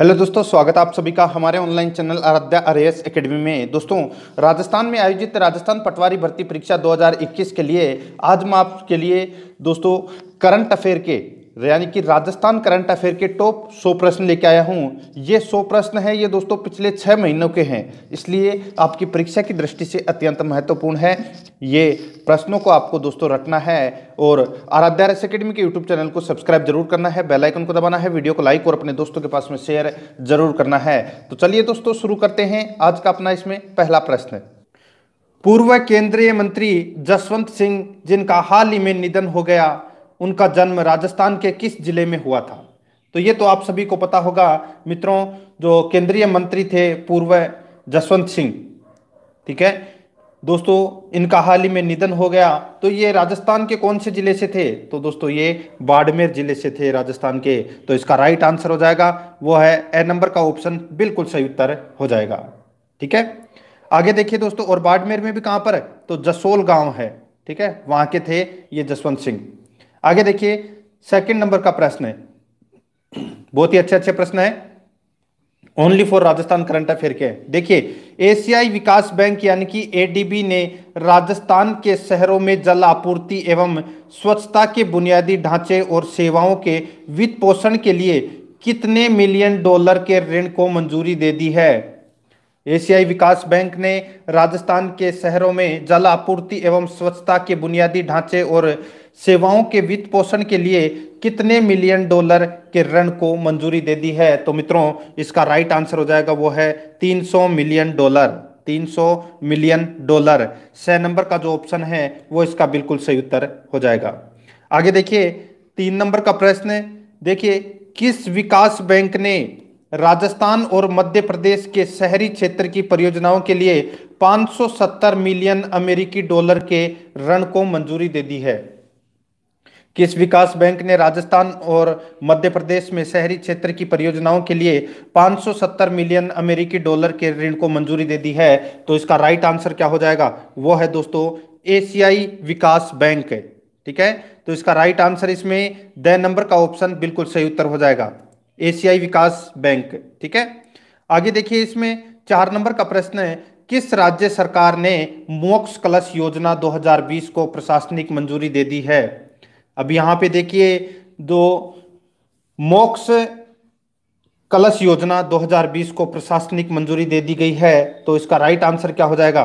hello दोस्तों स्वागत आप सभी का हमारे online channel Aaradhya R S academy में दोस्तों राजस्थान में आयोजित राजस्थान पटवारी भर्ती परीक्षा 2021 के लिए आज मैं आपके लिए दोस्तों करंट अफेयर के यानी कि राजस्थान करंट अफेयर के टॉप सौ प्रश्न लेके आया हूँ ये सौ प्रश्न है ये दोस्तों पिछले छः महीनों के हैं इसलिए आपकी परीक्षा की दृष्टि से अत्यंत महत्वपूर्ण है ये प्रश्नों को आपको दोस्तों रटना है और आराध्या रस अकेडमी के यूट्यूब चैनल को सब्सक्राइब जरूर करना है बेल आइकन को दबाना है वीडियो को लाइक और अपने दोस्तों के पास में शेयर जरूर करना है तो चलिए दोस्तों शुरू करते हैं आज का अपना इसमें पहला प्रश्न पूर्व केंद्रीय मंत्री जसवंत सिंह जिनका हाल ही में निधन हो गया उनका जन्म राजस्थान के किस जिले में हुआ था तो ये तो आप सभी को पता होगा मित्रों जो केंद्रीय मंत्री थे पूर्व जसवंत सिंह ठीक है दोस्तों इनका हाल ही में निधन हो गया तो ये राजस्थान के कौन से जिले से थे तो दोस्तों ये बाड़मेर जिले से थे राजस्थान के तो इसका राइट आंसर हो जाएगा वो है ए नंबर का ऑप्शन बिल्कुल सही उत्तर हो जाएगा ठीक है आगे देखिए दोस्तों और बाड़मेर में भी कहां पर है तो जसोल गांव है ठीक है वहां के थे ये जसवंत सिंह आगे देखिए सेकंड नंबर का प्रश्न है बहुत ही अच्छे अच्छे प्रश्न है only for Rajasthan current affair के देखिए एशियाई विकास बैंक यानी कि एडीबी ने राजस्थान के शहरों में जल आपूर्ति एवं स्वच्छता के बुनियादी ढांचे और सेवाओं के वित्त पोषण के लिए कितने मिलियन डॉलर के ऋण को मंजूरी दे दी है एशियाई विकास बैंक ने राजस्थान के शहरों में जल आपूर्ति एवं स्वच्छता के बुनियादी ढांचे और सेवाओं के वित्त पोषण के लिए कितने मिलियन डॉलर के ऋण को मंजूरी दे दी है तो मित्रों इसका राइट आंसर हो जाएगा वो है 300 मिलियन डॉलर 300 मिलियन डॉलर छह नंबर का जो ऑप्शन है वो इसका बिल्कुल सही उत्तर हो जाएगा आगे देखिए तीन नंबर का प्रश्न देखिए किस विकास बैंक ने राजस्थान और मध्य प्रदेश के शहरी क्षेत्र की परियोजनाओं के लिए 570 मिलियन अमेरिकी डॉलर के ऋण को मंजूरी दे दी है किस विकास बैंक ने राजस्थान और मध्य प्रदेश में शहरी क्षेत्र की परियोजनाओं के लिए 570 मिलियन अमेरिकी डॉलर के ऋण को मंजूरी दे दी है तो इसका राइट आंसर क्या हो जाएगा वो है दोस्तों एशियाई विकास बैंक ठीक है तो इसका राइट आंसर इसमें द नंबर का ऑप्शन बिल्कुल सही उत्तर हो जाएगा एशियाई विकास बैंक ठीक है आगे देखिए इसमें चार नंबर का प्रश्न है किस राज्य सरकार ने मोक्ष कलश योजना 2020 को प्रशासनिक मंजूरी दे दी है अब यहां पे देखिए दो मोक्ष कलश योजना 2020 को प्रशासनिक मंजूरी दे दी गई है तो इसका राइट आंसर क्या हो जाएगा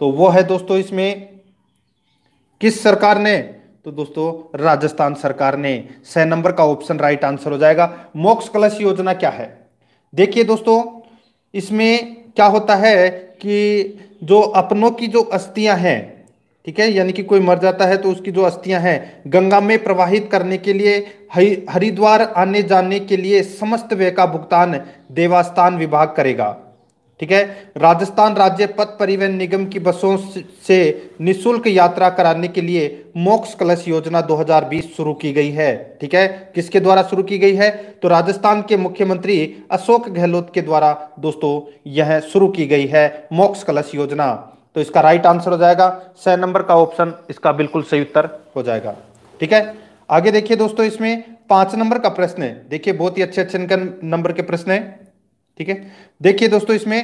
तो वो है दोस्तों इसमें किस सरकार ने तो दोस्तों राजस्थान सरकार ने छह नंबर का ऑप्शन राइट आंसर हो जाएगा मोक्ष कलश योजना क्या है देखिए दोस्तों इसमें क्या होता है कि जो अपनों की जो अस्थियां हैं ठीक है यानी कि कोई मर जाता है तो उसकी जो अस्थियां हैं गंगा में प्रवाहित करने के लिए हरिद्वार आने जाने के लिए समस्त व्यय का भुगतान देवास्थान विभाग करेगा ठीक है राजस्थान राज्य पथ परिवहन निगम की बसों से निशुल्क यात्रा कराने के लिए मोक्ष कलश योजना 2020 शुरू की गई है ठीक है किसके द्वारा शुरू की गई है तो राजस्थान के मुख्यमंत्री अशोक गहलोत के द्वारा दोस्तों यह शुरू की गई है मोक्ष कलश योजना तो इसका राइट आंसर हो जाएगा स नंबर का ऑप्शन इसका बिल्कुल सही उत्तर हो जाएगा ठीक है आगे देखिए दोस्तों इसमें पांच नंबर का प्रश्न है देखिए बहुत ही अच्छे अच्छे नंबर के प्रश्न है ठीक है देखिए दोस्तों इसमें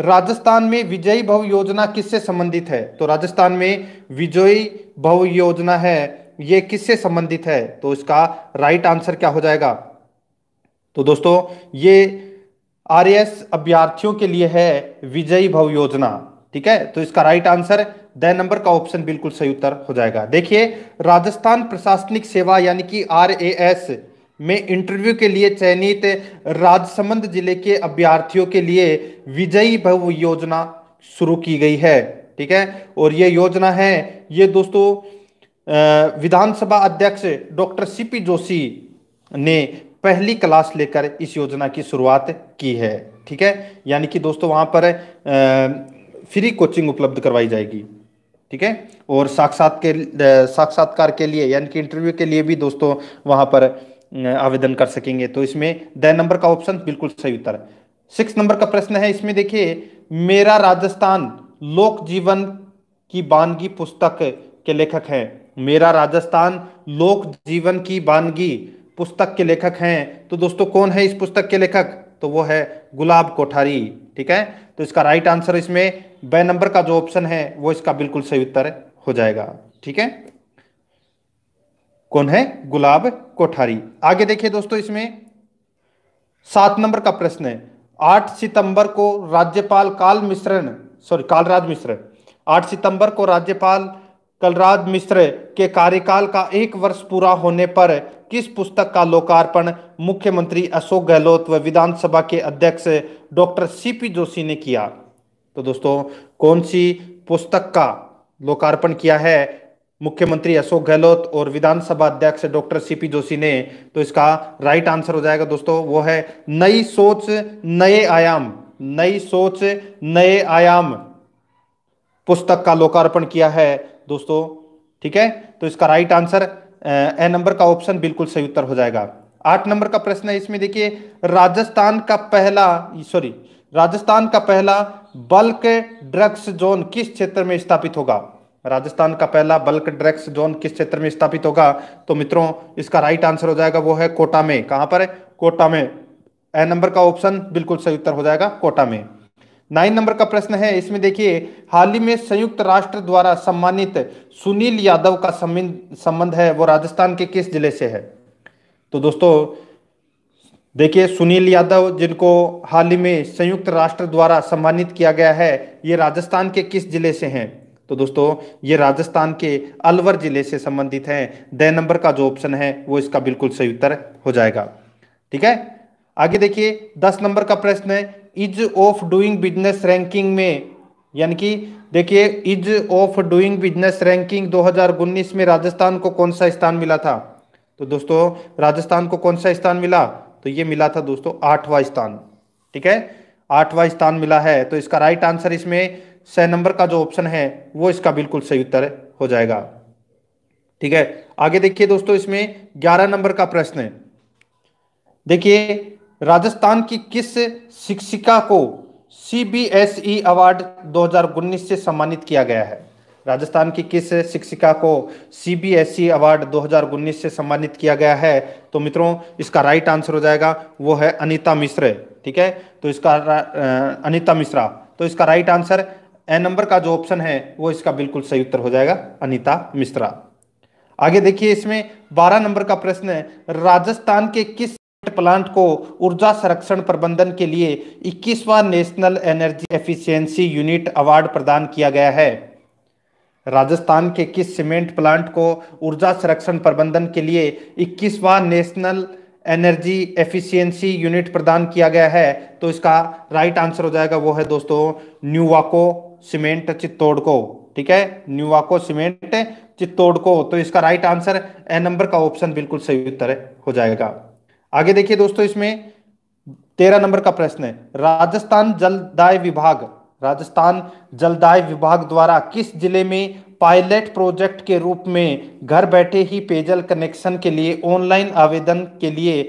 राजस्थान में विजयी भव योजना किससे संबंधित है तो राजस्थान में विजयी भव योजना है ये किससे संबंधित है तो इसका राइट आंसर क्या हो जाएगा तो दोस्तों ये आर अभ्यर्थियों के लिए है विजयी भव योजना ठीक है तो इसका राइट आंसर द नंबर का ऑप्शन बिल्कुल सही उत्तर हो जाएगा देखिए राजस्थान प्रशासनिक सेवा यानी कि आर में इंटरव्यू के लिए चयनित राजसमंद जिले के अभ्यार्थियों के लिए विजयी भव योजना शुरू की गई है ठीक है और ये योजना है ये दोस्तों विधानसभा अध्यक्ष डॉक्टर सीपी जोशी ने पहली क्लास लेकर इस योजना की शुरुआत की है ठीक है यानी कि दोस्तों वहां पर फ्री कोचिंग उपलब्ध करवाई जाएगी ठीक है और साक्षात के साक्षात्कार के लिए यानी कि इंटरव्यू के लिए भी दोस्तों वहां पर आवेदन कर सकेंगे तो इसमें द नंबर का ऑप्शन बिल्कुल सही उत्तर सिक्स नंबर का प्रश्न है इसमें देखिए मेरा राजस्थान लोक जीवन की बानगी पुस्तक के लेखक हैं मेरा राजस्थान लोक जीवन की बानगी पुस्तक के लेखक हैं तो दोस्तों कौन है इस पुस्तक के लेखक तो वो है गुलाब कोठारी ठीक है तो इसका राइट आंसर इसमें ब नंबर का जो ऑप्शन है वो इसका बिल्कुल सही उत्तर हो जाएगा ठीक है कौन है गुलाब कोठारी आगे देखिए दोस्तों इसमें सात नंबर का प्रश्न है आठ सितंबर को राज्यपाल काल मिश्रण सॉरी कालराज मिश्र आठ सितंबर को राज्यपाल कलराज मिश्र के कार्यकाल का एक वर्ष पूरा होने पर किस पुस्तक का लोकार्पण मुख्यमंत्री अशोक गहलोत व विधानसभा के अध्यक्ष डॉक्टर सीपी जोशी ने किया तो दोस्तों कौन सी पुस्तक का लोकार्पण किया है मुख्यमंत्री अशोक गहलोत और विधानसभा अध्यक्ष डॉक्टर सीपी जोशी ने तो इसका राइट आंसर हो जाएगा दोस्तों वो है नई सोच नए आयाम नई सोच नए आयाम पुस्तक का लोकार्पण किया है दोस्तों ठीक है तो इसका राइट आंसर ए नंबर का ऑप्शन बिल्कुल सही उत्तर हो जाएगा आठ नंबर का प्रश्न है इसमें देखिए राजस्थान का पहला सॉरी राजस्थान का पहला बल्क ड्रग्स जोन किस क्षेत्र में स्थापित होगा राजस्थान का पहला बल्क ड्रग्स जोन किस क्षेत्र में स्थापित होगा तो मित्रों इसका राइट आंसर हो जाएगा वो है कोटा में कहां पर है कोटा में ए नंबर का ऑप्शन बिल्कुल सही उत्तर हो जाएगा कोटा में नाइन नंबर का प्रश्न है इसमें देखिए हाल ही में संयुक्त राष्ट्र द्वारा सम्मानित सुनील यादव का संबंध है वो राजस्थान के किस जिले से है तो दोस्तों देखिए सुनील यादव जिनको हाल ही में संयुक्त राष्ट्र द्वारा सम्मानित किया गया है ये राजस्थान के किस जिले से हैं तो दोस्तों ये राजस्थान के अलवर जिले से संबंधित हैं द नंबर का जो ऑप्शन है वो इसका बिल्कुल सही उत्तर हो जाएगा ठीक है आगे देखिए दस नंबर का प्रश्न है ease of doing business ranking में यानी कि देखिए ease of doing business ranking दो में राजस्थान को कौन सा स्थान मिला था तो दोस्तों राजस्थान को कौन सा स्थान मिला तो ये मिला था दोस्तों आठवां स्थान ठीक है आठवां स्थान मिला है तो इसका राइट आंसर इसमें स नंबर का जो ऑप्शन है वो इसका बिल्कुल सही उत्तर हो जाएगा ठीक है आगे देखिए दोस्तों इसमें ग्यारह नंबर का प्रश्न है देखिए राजस्थान की किस शिक्षिका को C B S E award दो से सम्मानित किया गया है राजस्थान की किस शिक्षिका को सीबीएसई अवार्ड 2019 से सम्मानित किया गया है तो मित्रों इसका राइट आंसर हो जाएगा वो है अनिता मिश्र ठीक है तो इसका अनिता मिश्रा तो इसका राइट आंसर ए नंबर का जो ऑप्शन है वो इसका बिल्कुल सही उत्तर हो जाएगा अनिता मिश्रा आगे देखिए इसमें बारह नंबर का प्रश्न है राजस्थान के किस प्लांट को ऊर्जा संरक्षण प्रबंधन के लिए 21वां national energy efficiency unit award प्रदान किया गया है राजस्थान के किस सीमेंट प्लांट को ऊर्जा संरक्षण प्रबंधन के लिए इक्कीसवा नेशनल एनर्जी एफिशिएंसी यूनिट प्रदान किया गया है तो इसका राइट आंसर हो जाएगा वो है दोस्तों न्यूवाको सीमेंट चित्तौड़ को ठीक है न्यूवाको सीमेंट चित्तौड़ को तो इसका राइट आंसर ए नंबर का ऑप्शन बिल्कुल सही उत्तर हो जाएगा आगे देखिए दोस्तों इसमें तेरह नंबर का प्रश्न है राजस्थान जलदाय विभाग राजस्थान जलदाय विभाग द्वारा किस जिले में पायलट प्रोजेक्ट के रूप में घर बैठे ही पेयजल कनेक्शन के लिए ऑनलाइन आवेदन के लिए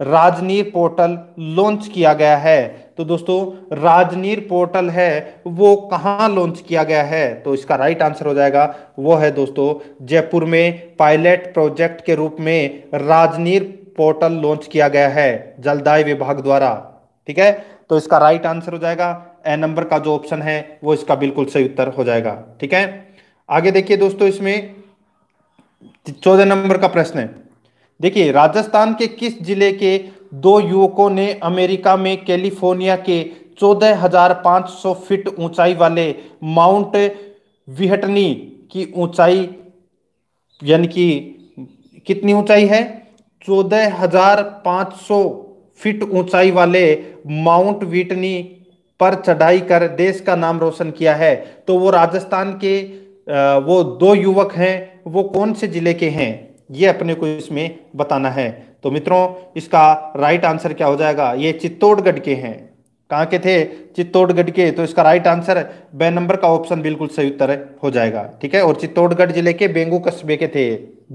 राजनीर पोर्टल लॉन्च किया गया है तो दोस्तों राजनीर पोर्टल है वो कहाँ लॉन्च किया गया है तो इसका राइट आंसर हो जाएगा वो है दोस्तों जयपुर में पायलट प्रोजेक्ट के रूप में राजनीर पोर्टल लॉन्च किया गया है जलदाय विभाग द्वारा ठीक है तो इसका राइट आंसर हो जाएगा नंबर का जो ऑप्शन है वो इसका बिल्कुल सही उत्तर हो जाएगा ठीक है आगे देखिए दोस्तों इसमें चौदह नंबर का प्रश्न है देखिए राजस्थान के किस जिले के दो युवकों ने अमेरिका में कैलिफोर्निया के चौदह हजार पांच सौ फीट ऊंचाई वाले माउंट विहटनी की ऊंचाई यानी कि कितनी ऊंचाई है चौदह हजार पांच सौ फीट ऊंचाई वाले माउंट विटनी पर चढ़ाई कर देश का नाम रोशन किया है तो वो राजस्थान के वो दो युवक हैं वो कौन से जिले के हैं ये अपने को इसमें बताना है तो मित्रों इसका राइट आंसर क्या हो जाएगा ये चित्तौड़गढ़ के हैं कहाँ के थे चित्तौड़गढ़ के तो इसका राइट आंसर बे नंबर का ऑप्शन बिल्कुल सही उत्तर हो जाएगा ठीक है और चित्तौड़गढ़ जिले के बेंगू कस्बे के थे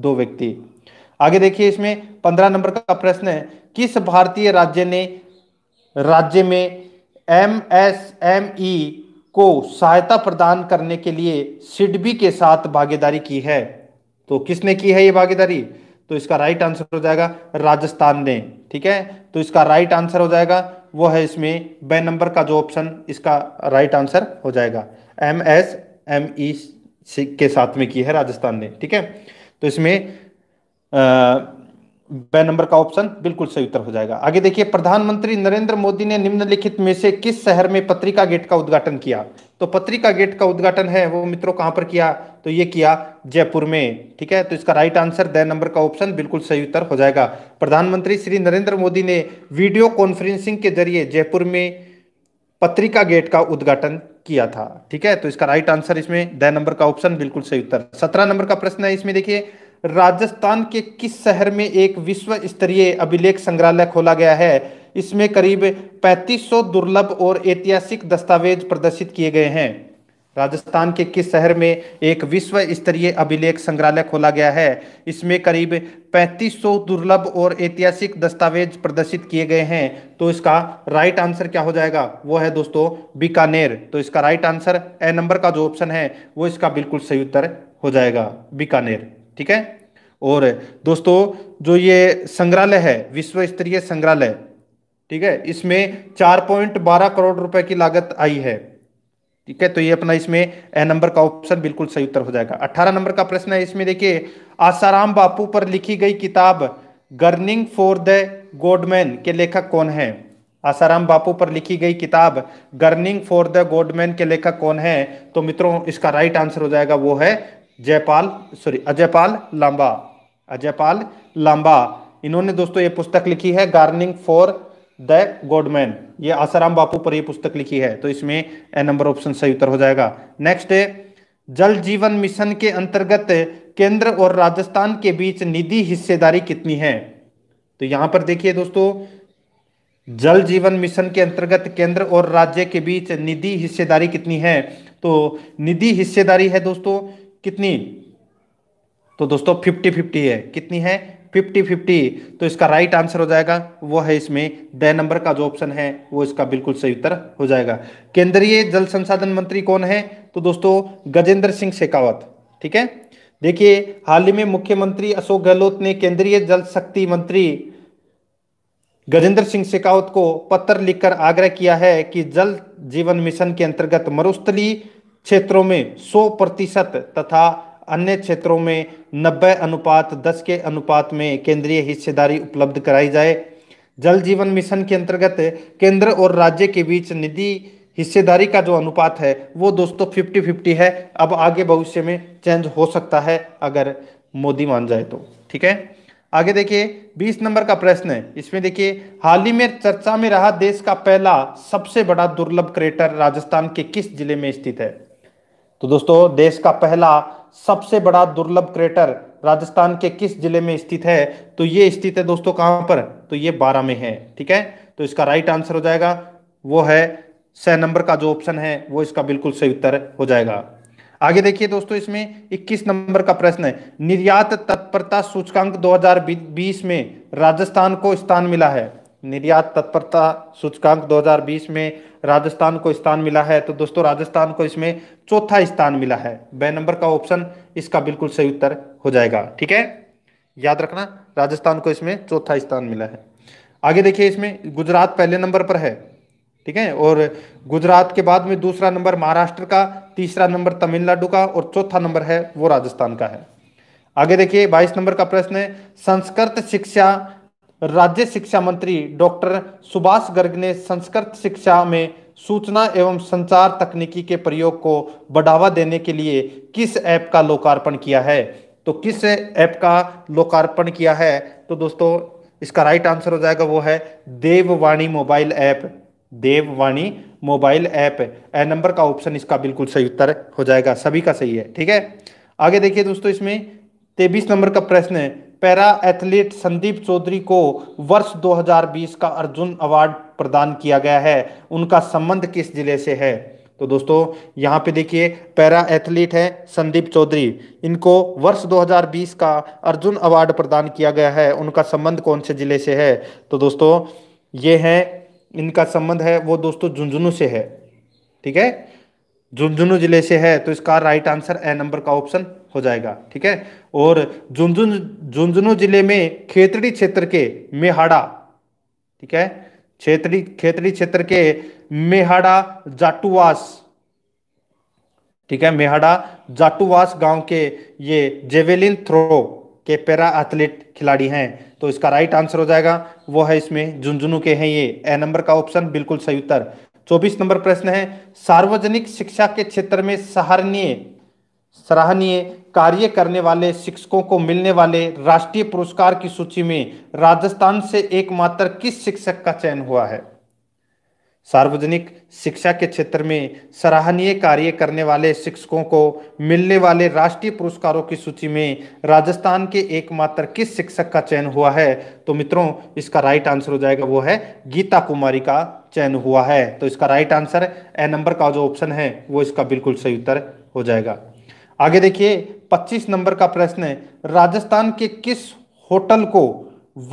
दो व्यक्ति आगे देखिए इसमें पंद्रह नंबर का प्रश्न है किस भारतीय राज्य ने राज्य में एमएसएमई e को सहायता प्रदान करने के लिए सिडबी के साथ भागीदारी की है तो किसने की है ये भागीदारी तो इसका राइट आंसर हो जाएगा राजस्थान ने ठीक है तो इसका राइट आंसर हो जाएगा वो है इसमें ब नंबर का जो ऑप्शन इसका राइट आंसर हो जाएगा एम एस एम ई के साथ में की है राजस्थान ने ठीक है तो इसमें ब नंबर का ऑप्शन बिल्कुल सही उत्तर हो जाएगा आगे देखिए प्रधानमंत्री नरेंद्र मोदी ने निम्नलिखित में से किस शहर में पत्रिका गेट का उद्घाटन किया तो पत्रिका गेट का उद्घाटन है वो मित्रों कहां पर किया तो ये किया जयपुर में ठीक है तो इसका राइट आंसर द नंबर का ऑप्शन बिल्कुल सही उत्तर हो जाएगा प्रधानमंत्री श्री नरेंद्र मोदी ने वीडियो कॉन्फ्रेंसिंग के जरिए जयपुर में पत्रिका गेट का उद्घाटन किया था ठीक है तो इसका राइट आंसर इसमें द नंबर का ऑप्शन बिल्कुल सही उत्तर सत्रह नंबर का प्रश्न है इसमें देखिए राजस्थान के किस शहर में एक विश्व स्तरीय अभिलेख संग्रहालय खोला गया है इसमें करीब 3500 दुर्लभ और ऐतिहासिक दस्तावेज प्रदर्शित किए गए हैं राजस्थान के किस शहर में एक विश्व स्तरीय अभिलेख संग्रहालय खोला गया है इसमें करीब 3500 दुर्लभ और ऐतिहासिक दस्तावेज प्रदर्शित किए गए हैं तो इसका राइट आंसर क्या हो जाएगा वो है दोस्तों बीकानेर तो इसका राइट आंसर ए नंबर का जो ऑप्शन है वो इसका बिल्कुल सही उत्तर हो जाएगा बीकानेर ठीक है और दोस्तों जो ये संग्रहालय है विश्व स्तरीय संग्रहालय ठीक है इसमें चार पॉइंट बारह करोड़ रुपए की लागत आई है ठीक है तो ये अपना इसमें ए नंबर का ऑप्शन बिल्कुल सही उत्तर हो जाएगा अठारह नंबर का प्रश्न है इसमें देखिए आसाराम बापू पर लिखी गई किताब गर्निंग फॉर द गोडमैन के लेखक कौन है आसाराम बापू पर लिखी गई किताब गर्निंग फॉर द गोडमैन के लेखक कौन है तो मित्रों इसका राइट आंसर हो जाएगा वो है जयपाल सॉरी अजयपाल लांबा अजयपाल लांबा इन्होंने दोस्तों ये पुस्तक लिखी है गार्निंग फॉर द गोडमैन ये आसाराम बापू पर ये पुस्तक लिखी है तो इसमें ए नंबर ऑप्शन सही उत्तर हो जाएगा नेक्स्ट जल जीवन मिशन के अंतर्गत केंद्र और राजस्थान के बीच निधि हिस्सेदारी कितनी है तो यहां पर देखिए दोस्तों जल जीवन मिशन के अंतर्गत केंद्र और राज्य के बीच निधि हिस्सेदारी कितनी है तो निधि हिस्सेदारी है दोस्तों कितनी तो दोस्तों फिफ्टी फिफ्टी है कितनी है फिफ्टी फिफ्टी तो इसका राइट आंसर हो जाएगा वो है इसमें द नंबर का जो ऑप्शन है वो इसका बिल्कुल सही उत्तर हो जाएगा केंद्रीय जल संसाधन मंत्री कौन है तो दोस्तों गजेंद्र सिंह शेखावत ठीक है देखिए हाल ही में मुख्यमंत्री अशोक गहलोत ने केंद्रीय जल शक्ति मंत्री गजेंद्र सिंह शेखावत को पत्र लिखकर आग्रह किया है कि जल जीवन मिशन के अंतर्गत मरुस्थली क्षेत्रों में 100 प्रतिशत तथा अन्य क्षेत्रों में 90 अनुपात 10 के अनुपात में केंद्रीय हिस्सेदारी उपलब्ध कराई जाए जल जीवन मिशन के अंतर्गत केंद्र और राज्य के बीच निधि हिस्सेदारी का जो अनुपात है वो दोस्तों फिफ्टी फिफ्टी है अब आगे भविष्य में चेंज हो सकता है अगर मोदी मान जाए तो ठीक है आगे देखिए 20 नंबर का प्रश्न है इसमें देखिए हाल ही में चर्चा में रहा देश का पहला सबसे बड़ा दुर्लभ क्रेटर राजस्थान के किस जिले में स्थित है तो दोस्तों देश का पहला सबसे बड़ा दुर्लभ क्रेटर राजस्थान के किस जिले में स्थित है तो ये स्थित है दोस्तों कहां पर तो ये बारह में है ठीक है तो इसका राइट आंसर हो जाएगा वो है स नंबर का जो ऑप्शन है वो इसका बिल्कुल सही उत्तर हो जाएगा आगे देखिए दोस्तों इसमें 21 नंबर का प्रश्न है निर्यात तत्परता सूचकांक 2020 में राजस्थान को स्थान मिला है निर्यात तत्परता सूचकांक 2020 में राजस्थान को स्थान मिला है तो दोस्तों राजस्थान को इसमें चौथा स्थान मिला है बे नंबर का ऑप्शन इसका बिल्कुल सही उत्तर हो जाएगा ठीक है याद रखना राजस्थान को इसमें चौथा स्थान मिला है आगे देखिए इसमें गुजरात पहले नंबर पर है ठीक है और गुजरात के बाद में दूसरा नंबर महाराष्ट्र का तीसरा नंबर तमिलनाडु का और चौथा नंबर है वो राजस्थान का है आगे देखिए बाईस नंबर का प्रश्न है संस्कृत शिक्षा राज्य शिक्षा मंत्री डॉक्टर सुभाष गर्ग ने संस्कृत शिक्षा में सूचना एवं संचार तकनीकी के प्रयोग को बढ़ावा देने के लिए किस ऐप का लोकार्पण किया है तो किस ऐप का लोकार्पण किया है तो दोस्तों इसका राइट आंसर हो जाएगा वो है Devvani mobile app Devvani mobile app A number का ऑप्शन इसका बिल्कुल सही उत्तर हो जाएगा सभी का सही है ठीक है आगे देखिए दोस्तों इसमें तेबीस नंबर का प्रश्न है पैरा एथलीट संदीप चौधरी को वर्ष 2020 का अर्जुन अवार्ड प्रदान किया गया है उनका संबंध किस जिले से है तो दोस्तों यहाँ पे देखिए पैरा एथलीट है संदीप चौधरी इनको वर्ष 2020 का अर्जुन अवार्ड प्रदान किया गया है उनका संबंध कौन से जिले से है तो दोस्तों ये है इनका संबंध है वो दोस्तों झुंझुनू से है ठीक है झुंझुनू जिले से है तो इसका राइट आंसर ए नंबर का ऑप्शन हो जाएगा ठीक है और झुंझुन झुंझुनू जिले में खेतड़ी क्षेत्र के मेहाड़ा ठीक है क्षेत्री खेतड़ी क्षेत्र के मेहाड़ा जाटुवास ठीक है मेहाड़ा जाटुवास गांव के ये जेवेलिन थ्रो के पैरा एथलीट खिलाड़ी हैं तो इसका राइट आंसर हो जाएगा वो है इसमें झुंझुनू के हैं ये ए नंबर का ऑप्शन बिल्कुल सही उत्तर चौबीस नंबर प्रश्न है सार्वजनिक शिक्षा के क्षेत्र में सहारनीय सराहनीय कार्य करने वाले शिक्षकों को मिलने वाले राष्ट्रीय पुरस्कार की सूची में राजस्थान से एकमात्र किस शिक्षक का चयन हुआ है सार्वजनिक शिक्षा के क्षेत्र में सराहनीय कार्य करने वाले शिक्षकों को मिलने वाले राष्ट्रीय पुरस्कारों की सूची में राजस्थान के एकमात्र किस शिक्षक का चयन हुआ है तो मित्रों इसका राइट आंसर हो जाएगा वो है गीता कुमारी का चयन हुआ है तो इसका राइट आंसर ए नंबर का जो ऑप्शन है वो इसका बिल्कुल सही उत्तर हो जाएगा आगे देखिए 25 नंबर का प्रश्न है राजस्थान के किस होटल को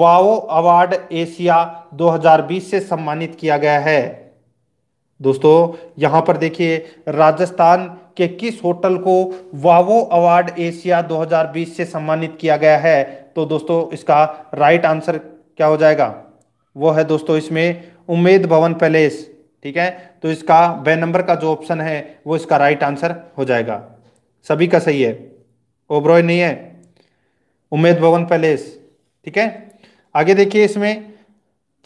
वाओ अवार्ड एशिया 2020 से सम्मानित किया गया है दोस्तों यहां पर देखिए राजस्थान के किस होटल को वावो अवार्ड एशिया 2020 से सम्मानित किया गया है तो दोस्तों इसका राइट आंसर क्या हो जाएगा वो है दोस्तों इसमें उम्मेद भवन पैलेस ठीक है तो इसका बे नंबर का जो ऑप्शन है वो इसका राइट आंसर हो जाएगा सभी का सही है ओब्रॉय नहीं है उमेद भवन पैलेस ठीक है आगे देखिए इसमें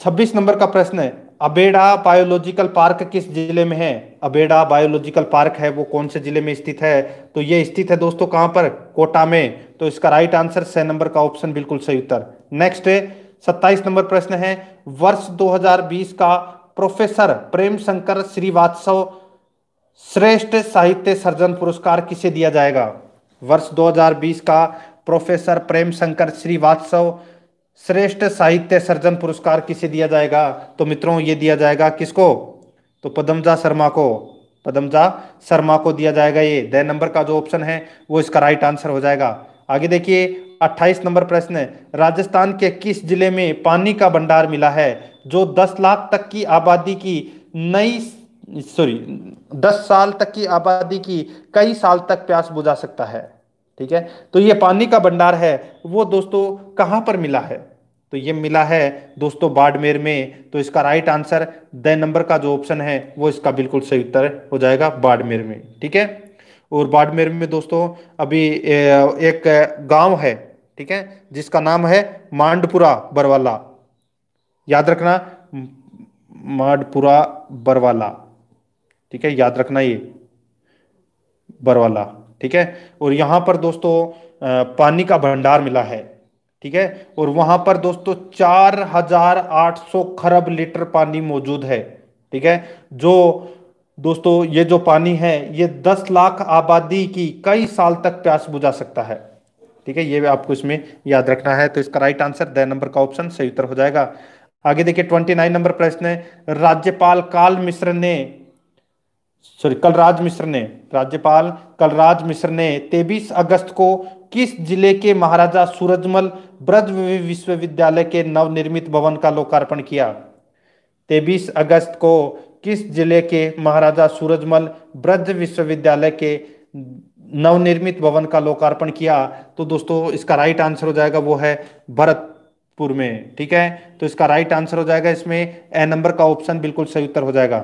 26 नंबर का प्रश्न है अबेड़ा बायोलॉजिकल पार्क किस जिले में है अबेड़ा बायोलॉजिकल पार्क है वो कौन से जिले में स्थित है तो ये स्थित है दोस्तों कहां पर कोटा में तो इसका राइट आंसर छह नंबर का ऑप्शन बिल्कुल सही उत्तर नेक्स्ट है सत्ताईस नंबर प्रश्न है वर्ष 2020 का प्रोफेसर प्रेम शंकर श्रीवास्तव श्रेष्ठ साहित्य सर्जन पुरस्कार किसे दिया जाएगा वर्ष 2020 का प्रोफेसर प्रेम शंकर श्रीवास्तव श्रेष्ठ साहित्य सर्जन पुरस्कार किसे दिया जाएगा तो मित्रों ये दिया जाएगा किसको तो पदमजा शर्मा को पदमजा शर्मा को दिया जाएगा ये दे नंबर का जो ऑप्शन है वो इसका राइट आंसर हो जाएगा आगे देखिए 28 नंबर प्रश्न राजस्थान के किस जिले में पानी का भंडार मिला है जो 10 लाख तक की आबादी की नई सॉरी दस साल तक की आबादी की कई साल तक प्यास बुझा सकता है ठीक है तो ये पानी का भंडार है वो दोस्तों कहाँ पर मिला है तो ये मिला है दोस्तों बाड़मेर में तो इसका राइट आंसर द नंबर का जो ऑप्शन है वो इसका बिल्कुल सही उत्तर हो जाएगा बाड़मेर में ठीक है और बाड़मेर में दोस्तों अभी एक गांव है ठीक है जिसका नाम है मांडपुरा बरवाला याद रखना मांडपुरा बरवाला ठीक है याद रखना ये बरवाला ठीक है और यहां पर दोस्तों पानी का भंडार मिला है ठीक है और वहां पर दोस्तों चार हजार आठ सौ खरब लीटर पानी मौजूद है ठीक है जो दोस्तों ये जो पानी है ये दस लाख आबादी की कई साल तक प्यास बुझा सकता है ठीक है ये आपको इसमें याद रखना है तो इसका राइट आंसर द नंबर का ऑप्शन सही उत्तर हो जाएगा आगे देखिए 29 नंबर प्रश्न है राज्यपाल काल मिश्र ने सॉरी कलराज मिश्र ने राज्यपाल कलराज मिश्र ने 23 अगस्त को किस जिले के महाराजा सूरजमल ब्रज विश्वविद्यालय के नवनिर्मित भवन का लोकार्पण किया 23 अगस्त को किस जिले के महाराजा सूरजमल ब्रज विश्वविद्यालय के नवनिर्मित भवन का लोकार्पण किया तो दोस्तों इसका राइट आंसर हो जाएगा वो है भरतपुर में ठीक है तो इसका राइट आंसर हो जाएगा इसमें ए नंबर का ऑप्शन बिल्कुल सही उत्तर हो जाएगा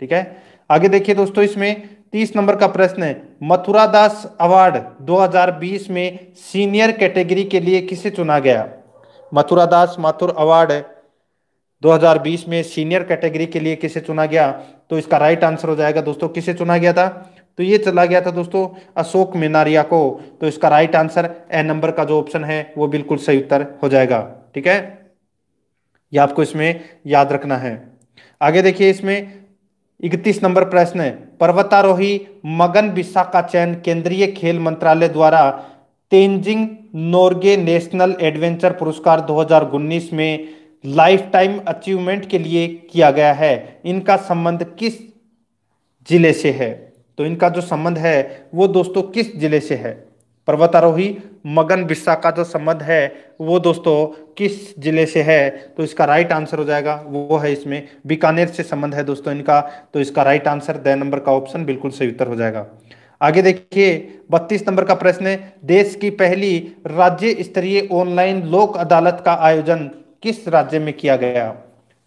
ठीक है आगे देखिए दोस्तों इसमें तीस नंबर का प्रश्न है मथुरा दास अवार्ड 2020 में सीनियर कैटेगरी के लिए किसे चुना गया मथुरा दास माथुर अवार्ड 2020 में सीनियर कैटेगरी के लिए किसे चुना गया तो इसका राइट आंसर हो जाएगा दोस्तों किसे चुना गया था तो ये चला गया था दोस्तों अशोक मीनारिया को तो इसका राइट आंसर ए नंबर का जो ऑप्शन है वो बिल्कुल सही उत्तर हो जाएगा ठीक है ये आपको इसमें याद रखना है आगे देखिए इसमें इकतीस नंबर प्रश्न पर्वतारोही मगन बिस्सा का चयन केंद्रीय खेल मंत्रालय द्वारा तेंजिंग नोर्गे नेशनल एडवेंचर पुरस्कार 2019 में लाइफ टाइम अचीवमेंट के लिए किया गया है इनका संबंध किस जिले से है तो इनका जो संबंध है वो दोस्तों किस जिले से है पर्वतारोही मगन बिस्सा का जो संबंध है वो दोस्तों किस जिले से है तो इसका राइट आंसर हो जाएगा वो है इसमें बीकानेर से संबंध है दोस्तों इनका तो इसका राइट आंसर द नंबर का ऑप्शन बिल्कुल सही उत्तर हो जाएगा आगे देखिए 32 नंबर का प्रश्न है देश की पहली राज्य स्तरीय ऑनलाइन लोक अदालत का आयोजन किस राज्य में किया गया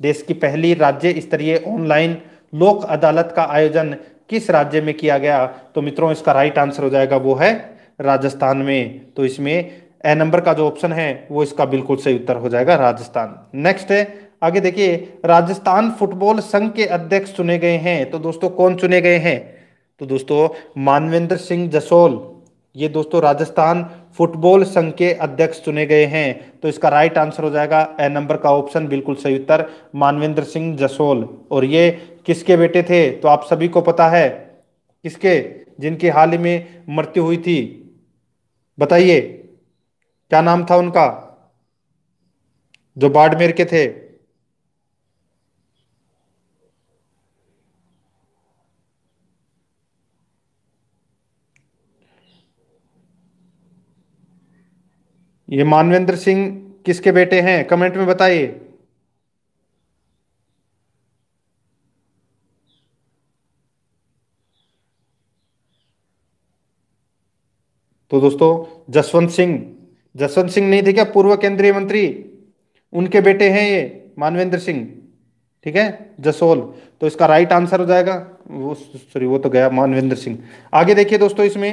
देश की पहली राज्य स्तरीय ऑनलाइन लोक अदालत का आयोजन किस राज्य में किया गया तो मित्रों इसका राइट आंसर हो जाएगा वो है राजस्थान में तो इसमें ए नंबर का जो ऑप्शन है वो इसका बिल्कुल सही उत्तर हो जाएगा राजस्थान नेक्स्ट है आगे देखिए राजस्थान फुटबॉल संघ के अध्यक्ष चुने गए हैं तो दोस्तों कौन चुने गए हैं तो दोस्तों मानवेंद्र सिंह जसोल ये दोस्तों राजस्थान फुटबॉल संघ के अध्यक्ष चुने गए हैं तो इसका राइट आंसर हो जाएगा ए नंबर का ऑप्शन बिल्कुल सही उत्तर मानवेंद्र सिंह जसोल और ये किसके बेटे थे तो आप सभी को पता है किसके जिनकी हाल ही में मृत्यु हुई थी बताइए क्या नाम था उनका जो बाड़मेर के थे ये मानवेंद्र सिंह किसके बेटे हैं कमेंट में बताइए तो दोस्तों जसवंत सिंह जसवंत सिंह नहीं थे क्या पूर्व केंद्रीय मंत्री उनके बेटे हैं ये मानवेंद्र सिंह ठीक है जसोल तो इसका राइट आंसर हो जाएगा वो सॉरी वो तो गया मानवेंद्र सिंह आगे देखिए दोस्तों इसमें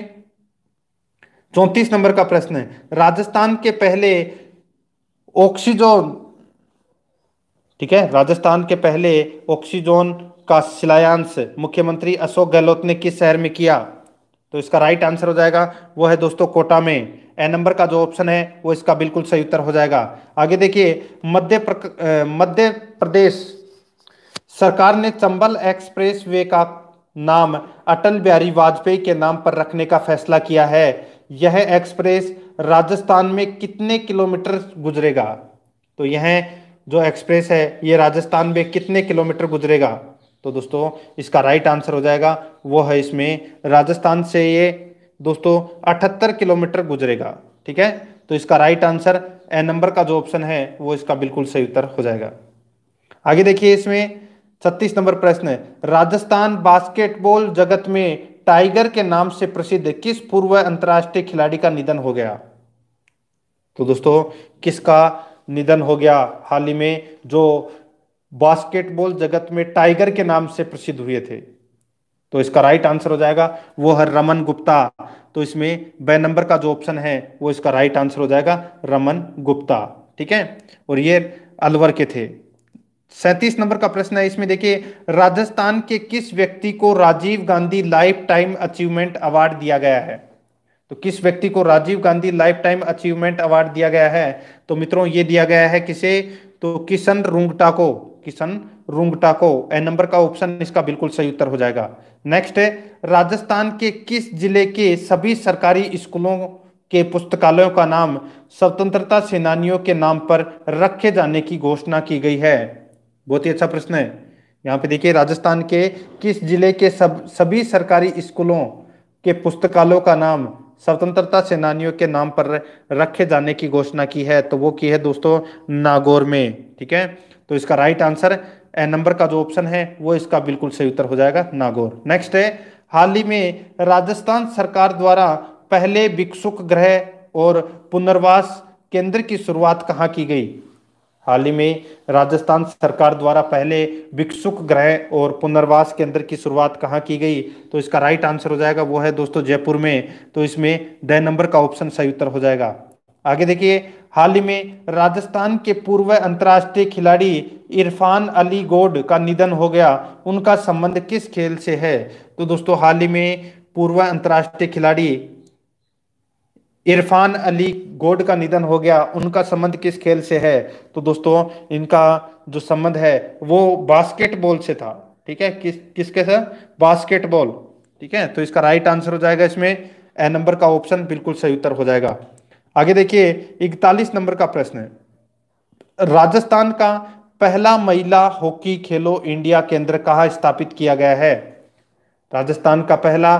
चौतीस नंबर का प्रश्न है राजस्थान के पहले ऑक्सीजोन ठीक है राजस्थान के पहले ऑक्सीजोन का शिलान्यास मुख्यमंत्री अशोक गहलोत ने किस शहर में किया तो इसका राइट आंसर हो जाएगा वो है दोस्तों कोटा में ए नंबर का जो ऑप्शन है वो इसका बिल्कुल सही उत्तर हो जाएगा आगे देखिए मध्य मध्य प्रदेश सरकार ने चंबल एक्सप्रेस वे का नाम अटल बिहारी वाजपेयी के नाम पर रखने का फैसला किया है यह एक्सप्रेस राजस्थान में कितने किलोमीटर गुजरेगा तो यह जो एक्सप्रेस है ये राजस्थान में कितने किलोमीटर गुजरेगा तो दोस्तों इसका राइट आंसर हो जाएगा वो है इसमें राजस्थान से ये दोस्तों अठहत्तर किलोमीटर गुजरेगा ठीक है तो इसका राइट आंसर ए नंबर का जो ऑप्शन है वो इसका बिल्कुल सही उत्तर हो जाएगा आगे देखिए इसमें छत्तीस नंबर प्रश्न राजस्थान बास्केटबॉल जगत में टाइगर के नाम से प्रसिद्ध किस पूर्व अंतर्राष्ट्रीय खिलाड़ी का निधन हो गया तो दोस्तों किसका निधन हो गया हाल ही में जो बास्केटबॉल जगत में टाइगर के नाम से प्रसिद्ध हुए थे तो इसका राइट आंसर हो जाएगा वो है रमन गुप्ता तो इसमें ब नंबर का जो ऑप्शन है वो इसका राइट आंसर हो जाएगा रमन गुप्ता ठीक है और ये अलवर के थे सैतीस नंबर का प्रश्न है इसमें देखिए राजस्थान के किस व्यक्ति को Rajiv Gandhi lifetime achievement award दिया गया है तो किस व्यक्ति को Rajiv Gandhi lifetime achievement award दिया गया है तो मित्रों ये दिया गया है किसे तो किशन रूंगटा को किशन रुंगटा को ए नंबर का ऑप्शन इसका बिल्कुल सही उत्तर हो जाएगा नेक्स्ट है राजस्थान के किस जिले के सभी सरकारी स्कूलों के पुस्तकालयों का नाम स्वतंत्रता सेनानियों के नाम पर रखे जाने की घोषणा की गई है बहुत ही अच्छा प्रश्न है यहाँ पे देखिए राजस्थान के किस जिले के सब सभी सरकारी स्कूलों के पुस्तकालयों का नाम स्वतंत्रता सेनानियों के नाम पर रखे जाने की घोषणा की है तो वो की है दोस्तों नागौर में ठीक है तो इसका राइट आंसर ए नंबर का जो ऑप्शन है वो इसका बिल्कुल सही उत्तर हो जाएगा नागौर नेक्स्ट है हाल ही में राजस्थान सरकार द्वारा पहले विक्षुक ग्रह और पुनर्वास केंद्र की शुरुआत कहाँ की गई हाल ही में राजस्थान सरकार द्वारा पहले विक्षुक ग्रह और पुनर्वास केंद्र की शुरुआत कहाँ की गई तो इसका राइट आंसर हो जाएगा वो है दोस्तों जयपुर में तो इसमें द नंबर का ऑप्शन सही उत्तर हो जाएगा आगे देखिए हाल ही में राजस्थान के पूर्व अंतर्राष्ट्रीय खिलाड़ी इरफान अली गोड का निधन हो गया उनका संबंध किस खेल से है तो दोस्तों हाल ही में पूर्व अंतर्राष्ट्रीय खिलाड़ी इरफान अली गोड का निधन हो गया उनका संबंध किस खेल से है तो दोस्तों इनका जो संबंध है वो बास्केटबॉल से था ठीक है किस किसके से बास्केटबॉल ठीक है तो इसका राइट आंसर हो जाएगा इसमें ए नंबर का ऑप्शन बिल्कुल सही उत्तर हो जाएगा आगे देखिए इकतालीस नंबर का प्रश्न है राजस्थान का पहला महिला हॉकी खेलो इंडिया केंद्र कहा स्थापित किया गया है राजस्थान का पहला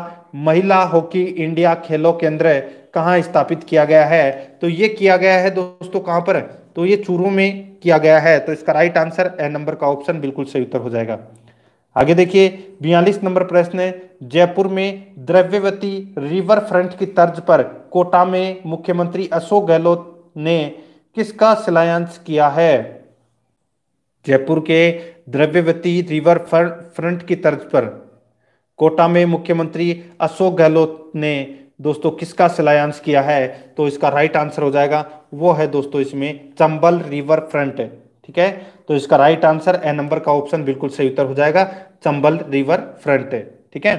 महिला हॉकी इंडिया खेलो केंद्र कहाँ स्थापित किया गया है तो ये किया गया है दोस्तों कहां पर तो ये चूरू में किया गया है तो इसका राइट आंसर ए नंबर का ऑप्शन बिल्कुल सही उत्तर हो जाएगा आगे देखिए बयालीस नंबर प्रश्न जयपुर में द्रव्यवती रिवर फ्रंट की तर्ज पर कोटा में मुख्यमंत्री अशोक गहलोत ने किसका शिलान्यास किया है जयपुर के द्रव्यवती रिवर फ्रंट की तर्ज पर कोटा में मुख्यमंत्री अशोक गहलोत ने दोस्तों किसका शिलान्यास किया है तो इसका राइट आंसर हो जाएगा वो है दोस्तों इसमें चंबल रिवर फ्रंट ठीक है तो इसका राइट आंसर ए नंबर का ऑप्शन बिल्कुल सही उत्तर हो जाएगा चंबल रिवर फ्रंट ठीक है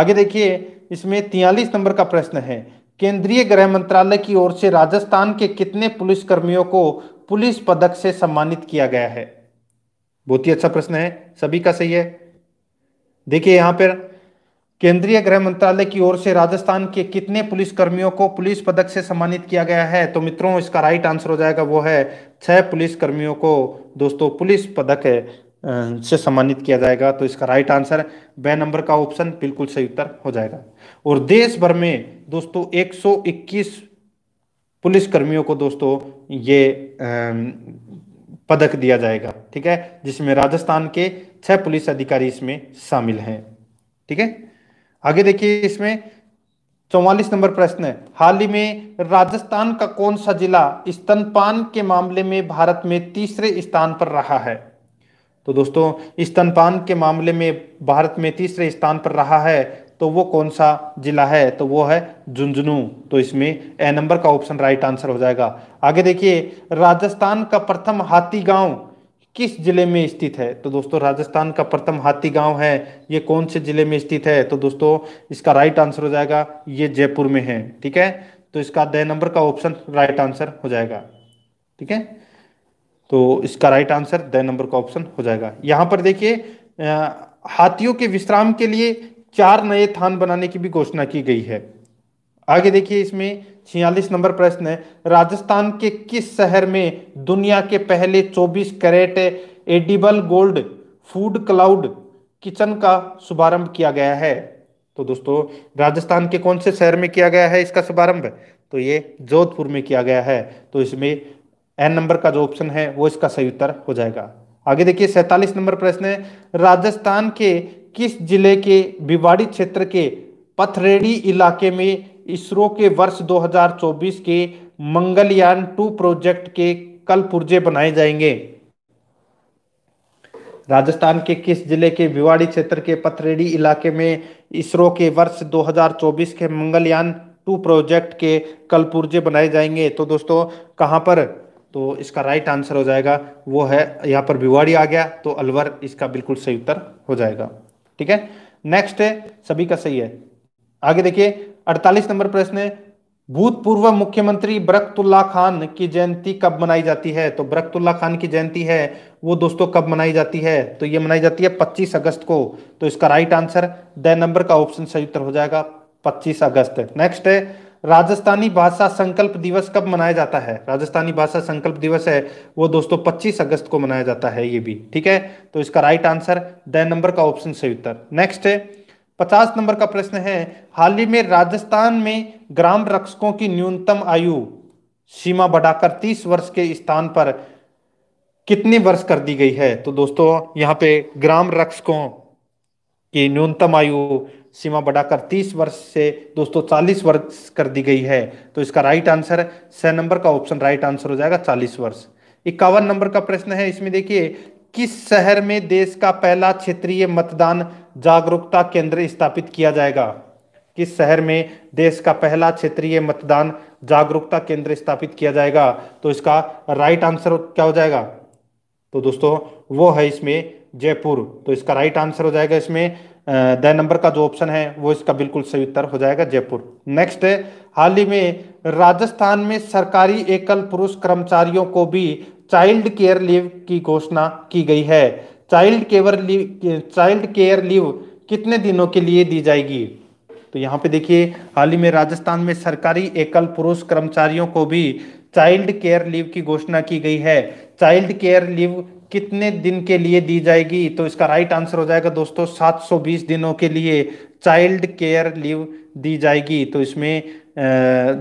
आगे देखिए इसमें तियालीस नंबर का प्रश्न है केंद्रीय गृह मंत्रालय की ओर से राजस्थान के कितने पुलिस कर्मियों को पुलिस पदक से सम्मानित किया गया है बहुत ही अच्छा प्रश्न है सभी का सही है देखिए यहां पर केंद्रीय गृह मंत्रालय की ओर से राजस्थान के कितने पुलिस कर्मियों को पुलिस पदक से सम्मानित किया गया है तो मित्रों इसका राइट आंसर हो जाएगा वो है छह पुलिस कर्मियों को दोस्तों पुलिस पदक से सम्मानित किया जाएगा तो इसका राइट आंसर ब नंबर का ऑप्शन बिल्कुल सही उत्तर हो जाएगा और देश भर में दोस्तों 121 पुलिस कर्मियों को दोस्तों ये पदक दिया जाएगा ठीक है जिसमें राजस्थान के छह पुलिस अधिकारी इसमें शामिल हैं ठीक है आगे देखिए इसमें चौवालीस नंबर प्रश्न हाल ही में राजस्थान का कौन सा जिला स्तनपान के मामले में भारत में तीसरे स्थान पर रहा है तो दोस्तों स्तनपान के मामले में भारत में तीसरे स्थान पर रहा है तो वो कौन सा जिला है तो वो है झुंझुनू तो इसमें ए नंबर का ऑप्शन राइट आंसर हो जाएगा आगे देखिए राजस्थान का प्रथम हाथी गांव किस जिले में स्थित है तो दोस्तों राजस्थान का प्रथम हाथी गांव है ये कौन से जिले में स्थित है तो दोस्तों इसका राइट आंसर हो जाएगा ये जयपुर में है ठीक है तो इसका दह नंबर का ऑप्शन राइट आंसर हो जाएगा ठीक है तो इसका राइट आंसर दह नंबर का ऑप्शन हो जाएगा यहां पर देखिए हाथियों के विश्राम के लिए चार नए थान बनाने की भी घोषणा की गई है आगे देखिए इसमें छियालीस नंबर प्रश्न है राजस्थान के किस शहर में दुनिया के पहले 24 carat edible gold food cloud kitchen का शुभारंभ किया गया है तो दोस्तों राजस्थान के कौन से शहर में किया गया है इसका शुभारंभ तो ये जोधपुर में किया गया है तो इसमें एन नंबर का जो ऑप्शन है वो इसका सही उत्तर हो जाएगा आगे देखिए सैतालीस नंबर प्रश्न है राजस्थान के किस जिले के भिवाड़ी क्षेत्र के पथरेड़ी इलाके में इसरो के वर्ष 2024 के मंगलयान टू प्रोजेक्ट के कल पुर्जे बनाए जाएंगे राजस्थान के किस जिले के विवाड़ी क्षेत्र के पथरेड़ी इलाके में इसरो के वर्ष 2024 के मंगलयान टू प्रोजेक्ट के कल पुर्जे बनाए जाएंगे तो दोस्तों कहां पर तो इसका राइट आंसर हो जाएगा वो है यहाँ पर विवाड़ी आ गया तो अलवर इसका बिल्कुल सही उत्तर हो जाएगा ठीक है नेक्स्ट है सभी का सही है आगे देखिए अड़तालीस नंबर प्रश्न है भूतपूर्व मुख्यमंत्री बरकतुल्ला खान की जयंती कब मनाई जाती है तो बरकतुल्ला खान की जयंती है वो दोस्तों कब मनाई जाती है तो ये मनाई जाती है 25 अगस्त को तो इसका राइट आंसर द नंबर का ऑप्शन सही उत्तर हो जाएगा 25 अगस्त नेक्स्ट है राजस्थानी भाषा संकल्प दिवस कब मनाया जाता है राजस्थानी भाषा संकल्प दिवस है वो दोस्तों पच्चीस अगस्त को मनाया जाता है ये भी ठीक है तो इसका राइट आंसर द नंबर का ऑप्शन सही उत्तर नेक्स्ट है पचास नंबर का प्रश्न है हाल ही में राजस्थान में ग्राम रक्षकों की न्यूनतम आयु सीमा बढ़ाकर तीस वर्ष के स्थान पर कितने वर्ष कर दी गई है तो दोस्तों यहाँ पे ग्राम रक्षकों की न्यूनतम आयु सीमा बढ़ाकर तीस वर्ष से दोस्तों चालीस वर्ष कर दी गई है तो इसका राइट आंसर छह नंबर का ऑप्शन राइट आंसर हो जाएगा चालीस वर्ष इक्यावन नंबर का प्रश्न है इसमें देखिए किस शहर में देश का पहला क्षेत्रीय मतदान जागरूकता केंद्र स्थापित किया जाएगा किस शहर में देश का पहला क्षेत्रीय मतदान जागरूकता केंद्र स्थापित किया जाएगा तो इसका राइट आंसर क्या हो जाएगा तो दोस्तों वो है इसमें जयपुर तो इसका राइट आंसर हो जाएगा इसमें द नंबर का जो ऑप्शन है वो इसका बिल्कुल सही उत्तर हो जाएगा जयपुर नेक्स्ट हाल ही में राजस्थान में सरकारी एकल पुरुष कर्मचारियों को भी चाइल्ड केयर लीव की घोषणा की गई है child care leave child care leave कितने दिनों के लिए दी जाएगी तो यहाँ पे देखिए हाल ही में राजस्थान में सरकारी एकल पुरुष कर्मचारियों को भी चाइल्ड केयर लीव की घोषणा की गई है चाइल्ड केयर लीव कितने दिन के लिए दी जाएगी तो इसका राइट आंसर हो जाएगा दोस्तों 720 दिनों के लिए चाइल्ड केयर लीव दी जाएगी तो इसमें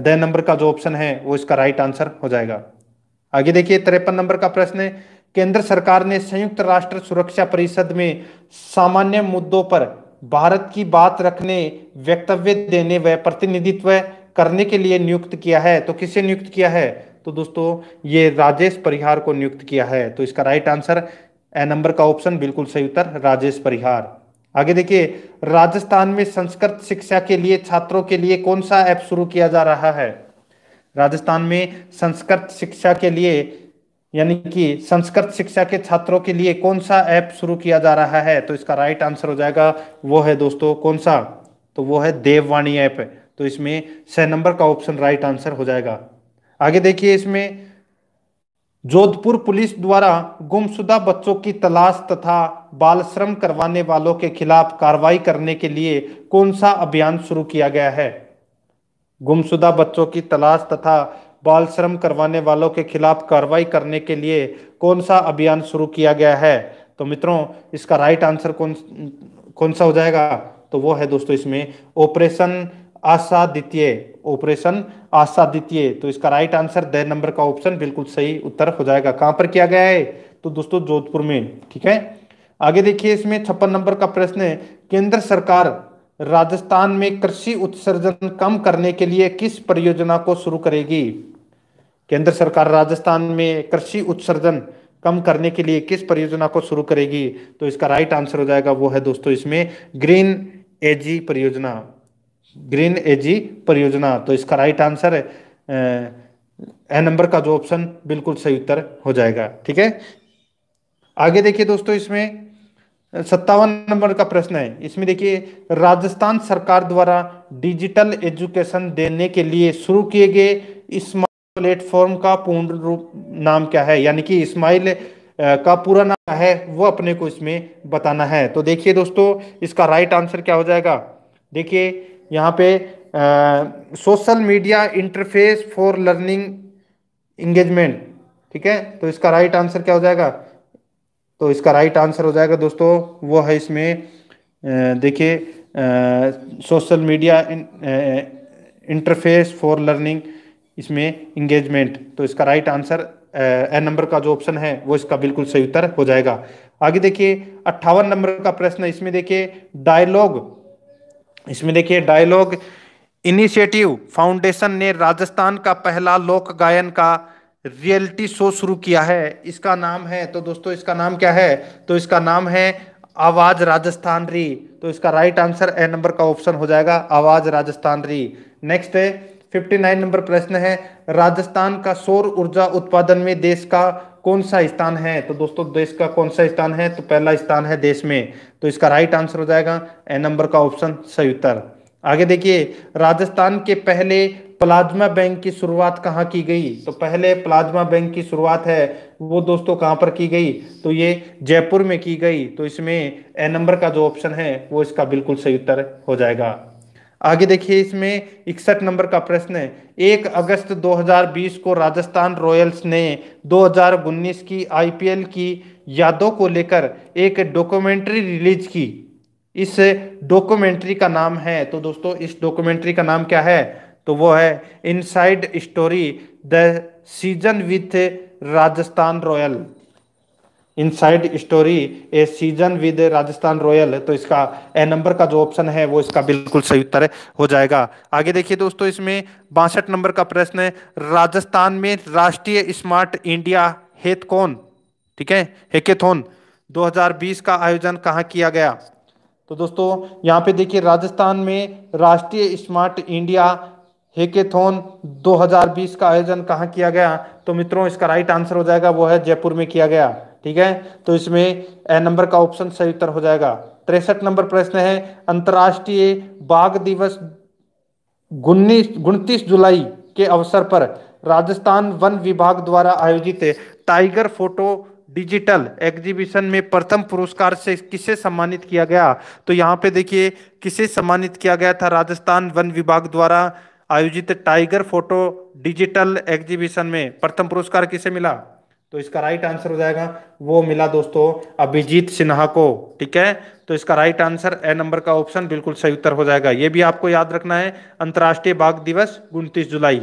द नंबर का जो ऑप्शन है वो इसका राइट आंसर हो जाएगा आगे देखिए तिरपन नंबर का प्रश्न है केंद्र सरकार ने संयुक्त राष्ट्र सुरक्षा परिषद में सामान्य मुद्दों पर भारत की बात रखने वक्तव्य देने व प्रतिनिधित्व करने के लिए नियुक्त किया है तो किसे नियुक्त किया है तो दोस्तों ये राजेश परिहार को नियुक्त किया है तो इसका राइट आंसर ए नंबर का ऑप्शन बिल्कुल सही उत्तर राजेश परिहार आगे देखिए राजस्थान में संस्कृत शिक्षा के लिए छात्रों के लिए कौन सा ऐप शुरू किया जा रहा है राजस्थान में संस्कृत शिक्षा के लिए यानी कि संस्कृत शिक्षा के छात्रों के लिए कौन सा ऐप शुरू किया जा रहा है तो इसका राइट आंसर हो जाएगा वो है दोस्तों कौन सा तो वो है देववाणी ऐप तो इसमें छह नंबर का ऑप्शन राइट आंसर हो जाएगा आगे देखिए इसमें जोधपुर पुलिस द्वारा गुमशुदा बच्चों की तलाश तथा बाल श्रम करवाने वालों के खिलाफ कार्रवाई करने के लिए कौन सा अभियान शुरू किया गया है गुमशुदा बच्चों की तलाश तथा बाल श्रम करवाने वालों के खिलाफ कार्रवाई करने के लिए कौन सा अभियान शुरू किया गया है तो मित्रों इसका राइट आंसर कौन कौन सा हो जाएगा तो वो है दोस्तों इसमें ऑपरेशन द्वितीय ऑपरेशन द्वितीय तो इसका राइट आंसर द नंबर का ऑप्शन बिल्कुल सही उत्तर हो जाएगा कहां पर किया गया है तो दोस्तों जोधपुर में ठीक है आगे देखिए इसमें छप्पन नंबर का प्रश्न है केंद्र सरकार राजस्थान में कृषि उत्सर्जन कम करने के लिए किस परियोजना को शुरू करेगी केंद्र सरकार राजस्थान में कृषि उत्सर्जन कम करने के लिए किस परियोजना को शुरू करेगी तो इसका राइट आंसर हो जाएगा वो है दोस्तों इसमें ग्रीन एजी परियोजना ग्रीन एजी परियोजना तो इसका राइट आंसर ए नंबर का जो ऑप्शन बिल्कुल सही उत्तर हो जाएगा ठीक है आगे देखिए दोस्तों इसमें सत्तावन नंबर का प्रश्न है इसमें देखिए राजस्थान सरकार द्वारा डिजिटल एजुकेशन देने के लिए शुरू किए गए स्मार्ट प्लेटफॉर्म का पूर्ण रूप नाम क्या है यानी कि स्माइल का पूरा नाम है वो अपने को इसमें बताना है तो देखिए दोस्तों इसका राइट आंसर क्या हो जाएगा देखिए यहाँ पे social media interface for learning engagement ठीक है तो इसका राइट आंसर क्या हो जाएगा तो इसका राइट आंसर हो जाएगा दोस्तों वो है इसमें देखिए social media interface for learning इसमें इंगेजमेंट तो इसका राइट आंसर ए नंबर का जो ऑप्शन है वो इसका बिल्कुल सही उत्तर हो जाएगा आगे देखिए अट्ठावन नंबर का प्रश्न इसमें देखिए डायलॉग इसमें देखिए डायलॉग इनिशिएटिव फाउंडेशन ने राजस्थान का पहला लोक गायन का रियलिटी शो शुरू किया है इसका नाम है तो दोस्तों इसका नाम क्या है तो इसका नाम है आवाज राजस्थान री तो इसका राइट आंसर ए नंबर का ऑप्शन हो जाएगा आवाज राजस्थान री नेक्स्ट है फिफ्टी नाइन नंबर प्रश्न है राजस्थान का सौर ऊर्जा उत्पादन में देश का कौन सा स्थान है तो दोस्तों देश का कौन सा स्थान है तो पहला स्थान है देश में तो इसका राइट आंसर हो जाएगा ए नंबर का ऑप्शन सही उत्तर आगे देखिए राजस्थान के पहले प्लाज्मा बैंक की शुरुआत कहाँ की गई तो पहले प्लाज्मा बैंक की शुरुआत है वो दोस्तों कहाँ पर की गई तो ये जयपुर में की गई तो इसमें ए नंबर का जो ऑप्शन है वो इसका बिल्कुल सही उत्तर हो जाएगा आगे देखिए इसमें इकसठ नंबर का प्रश्न है एक अगस्त 2020 को राजस्थान रॉयल्स ने दो की आईपीएल की यादों को लेकर एक डॉक्यूमेंट्री रिलीज की इस डॉक्यूमेंट्री का नाम है तो दोस्तों इस डॉक्यूमेंट्री का नाम क्या है तो वो है inside story the season with Rajasthan royal inside story a season with Rajasthan royal तो इसका ए नंबर का जो ऑप्शन है वो इसका बिल्कुल सही उत्तर हो जाएगा आगे देखिए दोस्तों इसमें बासठ नंबर का प्रश्न है राजस्थान में राष्ट्रीय स्मार्ट इंडिया हेत कौन ठीक है हेकेथोन 2020 का आयोजन कहाँ किया गया तो दोस्तों यहाँ पे देखिए राजस्थान में राष्ट्रीय स्मार्ट इंडिया हेकेथोन 2020 का आयोजन कहाँ किया गया तो मित्रों इसका राइट आंसर हो जाएगा वो है जयपुर में किया गया ठीक है तो इसमें ए नंबर का ऑप्शन सही उत्तर हो जाएगा तिरसठ नंबर प्रश्न है अंतर्राष्ट्रीय बाघ दिवस उन्नीस जुलाई के अवसर पर राजस्थान वन विभाग द्वारा आयोजित टाइगर फोटो डिजिटल एग्जीबिशन में प्रथम पुरस्कार से किसे सम्मानित किया गया तो यहाँ पे देखिए किसे सम्मानित किया गया था राजस्थान वन विभाग द्वारा आयोजित टाइगर फोटो डिजिटल एग्जीबिशन में प्रथम पुरस्कार किसे मिला तो इसका राइट आंसर हो जाएगा वो मिला दोस्तों अभिजीत सिन्हा को ठीक है तो इसका राइट आंसर ए नंबर का ऑप्शन बिल्कुल सही उत्तर हो जाएगा ये भी आपको याद रखना है अंतर्राष्ट्रीय बाघ दिवस उनतीस जुलाई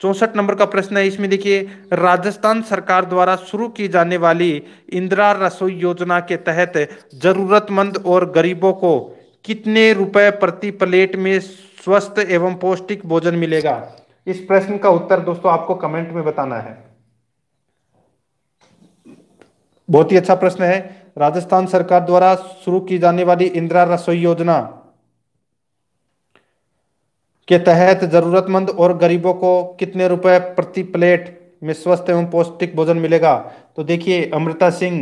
चौसठ नंबर का प्रश्न है इसमें देखिए राजस्थान सरकार द्वारा शुरू की जाने वाली इंदिरा रसोई योजना के तहत जरूरतमंद और गरीबों को कितने रुपए प्रति प्लेट में स्वस्थ एवं पौष्टिक भोजन मिलेगा इस प्रश्न का उत्तर दोस्तों आपको कमेंट में बताना है बहुत ही अच्छा प्रश्न है राजस्थान सरकार द्वारा शुरू की जाने वाली इंदिरा रसोई योजना के तहत जरूरतमंद और गरीबों को कितने रुपए प्रति प्लेट में स्वस्थ एवं पौष्टिक भोजन मिलेगा तो देखिए अमृता सिंह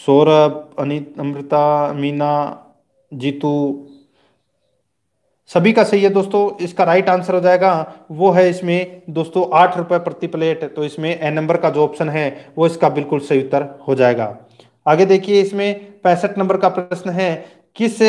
सौरभ अनित अमृता मीना जीतू सभी का सही है दोस्तों इसका राइट आंसर हो जाएगा वो है इसमें दोस्तों आठ रुपए प्रति प्लेट तो इसमें ए नंबर का जो ऑप्शन है वो इसका बिल्कुल सही उत्तर हो जाएगा आगे देखिए इसमें पैंसठ नंबर का प्रश्न है किस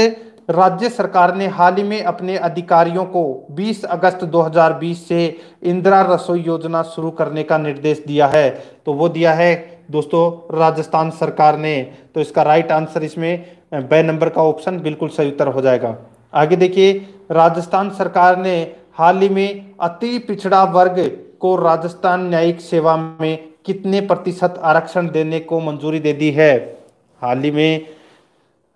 राज्य सरकार ने हाल ही में अपने अधिकारियों को 20 अगस्त 2020 से इंदिरा रसोई योजना शुरू करने का निर्देश दिया है तो वो दिया है दोस्तों राजस्थान सरकार ने तो इसका राइट आंसर इसमें ब नंबर का ऑप्शन बिल्कुल सही उत्तर हो जाएगा आगे देखिए राजस्थान सरकार ने हाल ही में अति पिछड़ा वर्ग को राजस्थान न्यायिक सेवा में कितने प्रतिशत आरक्षण देने को मंजूरी दे दी है हाल ही में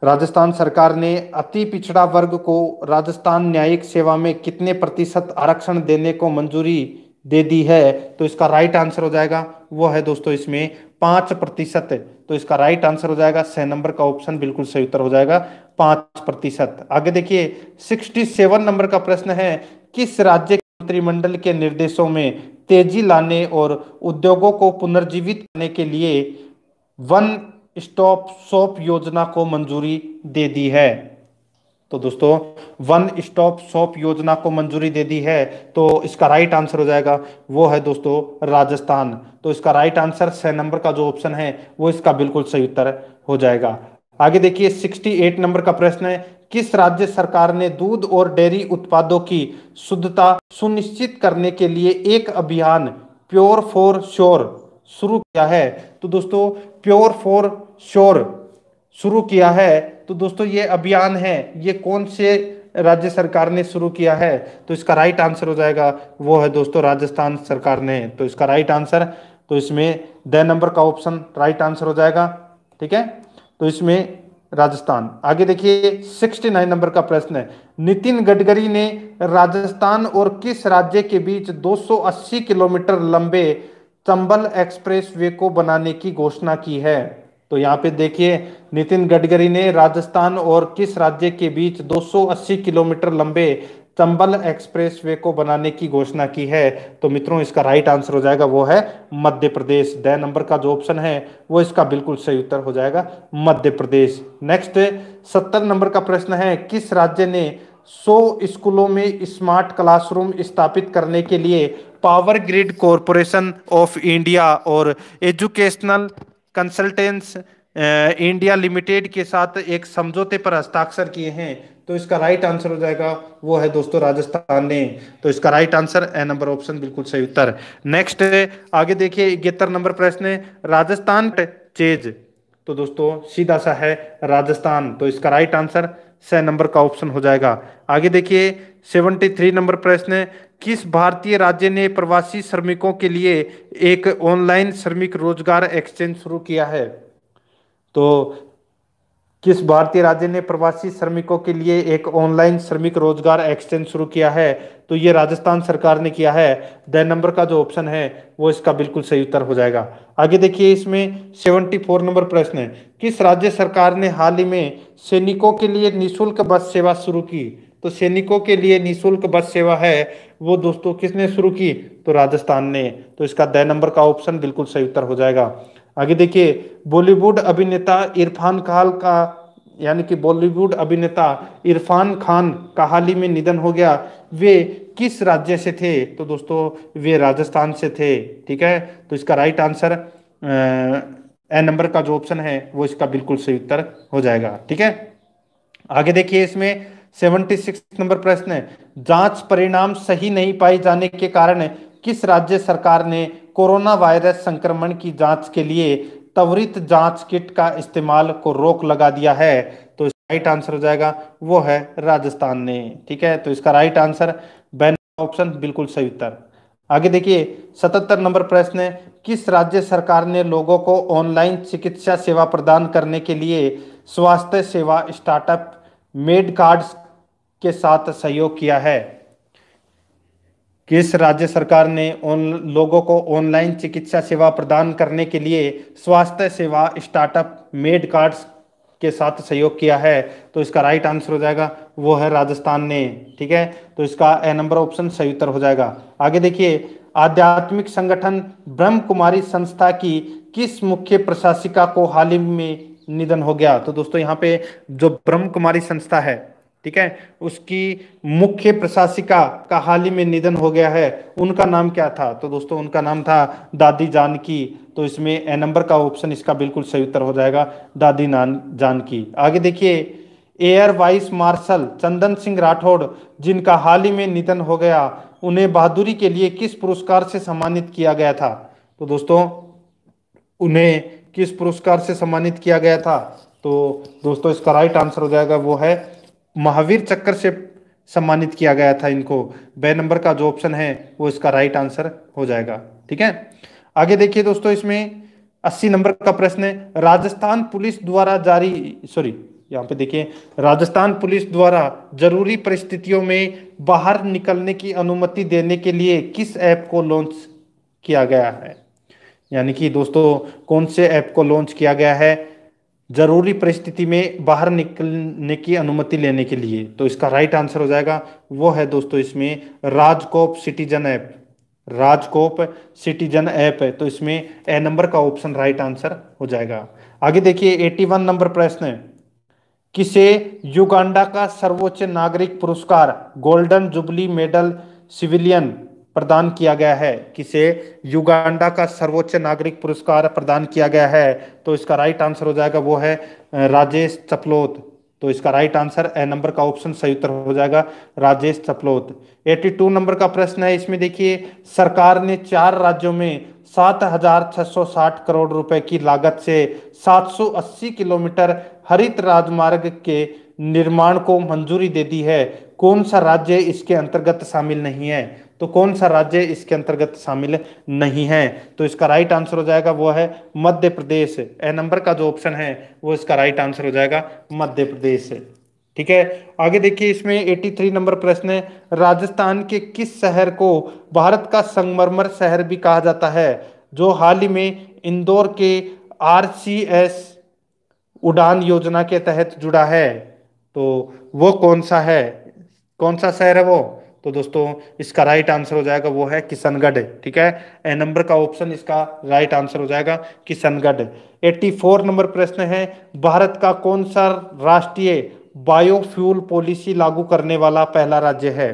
राजस्थान सरकार ने अति पिछड़ा वर्ग को राजस्थान न्यायिक सेवा में कितने प्रतिशत आरक्षण देने को मंजूरी दे दी है तो इसका राइट आंसर हो जाएगा वो है दोस्तों इसमें पांच प्रतिशत तो इसका राइट आंसर हो जाएगा छह नंबर का ऑप्शन बिल्कुल सही उत्तर हो जाएगा पांच प्रतिशत आगे देखिए सिक्सटी सेवन नंबर का प्रश्न है किस राज्य मंत्रिमंडल के निर्देशों में तेजी लाने और उद्योगों को पुनर्जीवित करने के लिए वन स्टॉप शॉप योजना को मंजूरी दे दी है तो दोस्तों वन स्टॉप शॉप योजना को मंजूरी दे दी है तो इसका राइट आंसर हो जाएगा वो है दोस्तों राजस्थान तो इसका राइट आंसर छह नंबर का जो ऑप्शन है वो इसका बिल्कुल सही उत्तर हो जाएगा आगे देखिए सिक्सटी एट नंबर का प्रश्न है किस राज्य सरकार ने दूध और डेयरी उत्पादों की शुद्धता सुनिश्चित करने के लिए एक अभियान प्योर फॉर श्योर शुरू किया है तो दोस्तों प्योर फॉर श्योर शुरू किया है तो दोस्तों ये अभियान है ये कौन से राज्य सरकार ने शुरू किया है तो इसका राइट आंसर हो जाएगा वो है दोस्तों राजस्थान सरकार ने तो इसका राइट आंसर तो इसमें द नंबर का ऑप्शन राइट आंसर हो जाएगा ठीक है तो इसमें राजस्थान आगे देखिए 69 नंबर का प्रश्न है नितिन गडकरी ने राजस्थान और किस राज्य के बीच 280 किलोमीटर लंबे चंबल एक्सप्रेस वे को बनाने की घोषणा की है तो यहाँ पे देखिए नितिन गडकरी ने राजस्थान और किस राज्य के बीच 280 किलोमीटर लंबे चंबल एक्सप्रेसवे को बनाने की घोषणा की है तो मित्रों इसका राइट आंसर हो जाएगा वो है मध्य प्रदेश द नंबर का जो ऑप्शन है वो इसका बिल्कुल सही उत्तर हो जाएगा मध्य प्रदेश नेक्स्ट सत्तर नंबर का प्रश्न है किस राज्य ने 100 स्कूलों में स्मार्ट क्लासरूम स्थापित करने के लिए power grid corporation of India और एजुकेशनल कंसल्टेंट्स इंडिया लिमिटेड के साथ एक समझौते पर हस्ताक्षर किए हैं तो इसका राइट आंसर हो जाएगा वो है दोस्तों राजस्थान ने तो इसका right answer A number option बिल्कुल सही उत्तर नेक्स्ट आगे देखिए इकहत्तर नंबर प्रश्न है राजस्थान चेज तो दोस्तों सीधा सा है राजस्थान तो इसका राइट आंसर स नंबर का ऑप्शन हो जाएगा आगे देखिए सेवेंटी थ्री नंबर प्रश्न है किस भारतीय राज्य ने प्रवासी श्रमिकों के लिए एक ऑनलाइन श्रमिक रोजगार एक्सचेंज शुरू किया है तो किस भारतीय राज्य ने प्रवासी श्रमिकों के लिए एक ऑनलाइन श्रमिक रोजगार एक्सचेंज शुरू किया है तो ये राजस्थान सरकार ने किया है द नंबर का जो ऑप्शन है वो इसका बिल्कुल सही उत्तर हो जाएगा आगे देखिए इसमें फोर नंबर प्रश्न है किस राज्य सरकार ने हाल ही में सैनिकों के लिए निःशुल्क बस सेवा शुरू की तो सैनिकों के लिए निशुल्क बस सेवा है वो दोस्तों किसने शुरू की तो राजस्थान ने तो इसका द नंबर का ऑप्शन बिल्कुल सही उत्तर हो जाएगा आगे देखिए बॉलीवुड अभिनेता इरफान खान का यानी कि बॉलीवुड अभिनेता इरफान खान का हाल ही में निधन हो गया वे किस राज्य से थे तो दोस्तों वे राजस्थान से थे ठीक है तो इसका राइट आंसर ए नंबर का जो ऑप्शन है वो इसका बिल्कुल सही उत्तर हो जाएगा ठीक है आगे देखिए इसमें सेवेंटी सिक्स नंबर प्रश्न है जांच परिणाम सही नहीं पाए जाने के कारण किस राज्य सरकार ने कोरोना वायरस संक्रमण की जांच के लिए त्वरित जांच किट का इस्तेमाल को रोक लगा दिया है तो राइट आंसर हो जाएगा वो है राजस्थान ने ठीक है तो इसका राइट आंसर बैन ऑप्शन बिल्कुल सही उत्तर आगे देखिए सतहत्तर नंबर प्रश्न है किस राज्य सरकार ने लोगों को ऑनलाइन चिकित्सा सेवा प्रदान करने के लिए स्वास्थ्य सेवा स्टार्टअप मेड कार्ड्स के साथ सहयोग किया है किस राज्य सरकार ने उन लोगों को ऑनलाइन चिकित्सा सेवा प्रदान करने के लिए स्वास्थ्य सेवा स्टार्टअप मेड कार्ड्स के साथ सहयोग किया है तो इसका राइट आंसर हो जाएगा वो है राजस्थान ने ठीक है तो इसका ए नंबर ऑप्शन सही उत्तर हो जाएगा आगे देखिए आध्यात्मिक संगठन ब्रह्म कुमारी संस्था की किस मुख्य प्रशासिका को हाल ही में निधन हो गया तो दोस्तों यहाँ पे जो ब्रह्म कुमारी संस्था है ठीक है उसकी मुख्य प्रशासिका का हाल ही में निधन हो गया है उनका नाम क्या था तो दोस्तों उनका नाम था दादी जानकी तो इसमें ए नंबर का ऑप्शन इसका बिल्कुल सही उत्तर हो जाएगा दादी नान जानकी आगे देखिए air vice marshal Chandan Singh Rathore जिनका हाल ही में निधन हो गया उन्हें बहादुरी के लिए किस पुरस्कार से सम्मानित किया गया था तो दोस्तों उन्हें किस पुरस्कार से सम्मानित किया गया था तो दोस्तों इसका राइट आंसर हो जाएगा वो है महावीर चक्र से सम्मानित किया गया था इनको बे नंबर का जो ऑप्शन है वो इसका राइट आंसर हो जाएगा ठीक है आगे देखिए दोस्तों इसमें 80 नंबर का प्रश्न है राजस्थान पुलिस द्वारा जारी सॉरी यहाँ पे देखिए राजस्थान पुलिस द्वारा जरूरी परिस्थितियों में बाहर निकलने की अनुमति देने के लिए किस ऐप को लॉन्च किया गया है यानी कि दोस्तों कौन से ऐप को लॉन्च किया गया है जरूरी परिस्थिति में बाहर निकलने की अनुमति लेने के लिए तो इसका राइट आंसर हो जाएगा वो है दोस्तों इसमें RajCop citizen app RajCop citizen app है तो इसमें ए नंबर का ऑप्शन राइट आंसर हो जाएगा आगे देखिए 81 नंबर प्रश्न है किसे युगांडा का सर्वोच्च नागरिक पुरस्कार गोल्डन जुबली मेडल सिविलियन प्रदान किया गया है किसे युगांडा का सर्वोच्च नागरिक पुरस्कार प्रदान किया गया है तो इसका राइट आंसर हो जाएगा वो है राजेश चपलोत तो इसका राइट आंसर ए नंबर का ऑप्शन सही उत्तर हो जाएगा राजेश चपलोत 82 नंबर का प्रश्न है इसमें देखिए सरकार ने चार राज्यों में 7,660 करोड़ रुपए की लागत से 780 किलोमीटर हरित राजमार्ग के निर्माण को मंजूरी दे दी है कौन सा राज्य इसके अंतर्गत शामिल नहीं है तो कौन सा राज्य इसके अंतर्गत शामिल नहीं है तो इसका राइट आंसर हो जाएगा वो है मध्य प्रदेश ए नंबर का जो ऑप्शन है वो इसका राइट आंसर हो जाएगा मध्य प्रदेश ठीक है आगे देखिए इसमें 83 नंबर प्रश्न है राजस्थान के किस शहर को भारत का संगमरमर शहर भी कहा जाता है जो हाल ही में इंदौर के आर उड़ान योजना के तहत जुड़ा है तो वो कौन सा है कौन सा शहर है वो तो दोस्तों इसका राइट आंसर हो जाएगा वो है किशनगढ़ ठीक है ए नंबर का ऑप्शन इसका राइट आंसर हो जाएगा किशनगढ़ 84 नंबर प्रश्न है भारत का कौन सा राष्ट्रीय बायोफ्यूल पॉलिसी लागू करने वाला पहला राज्य है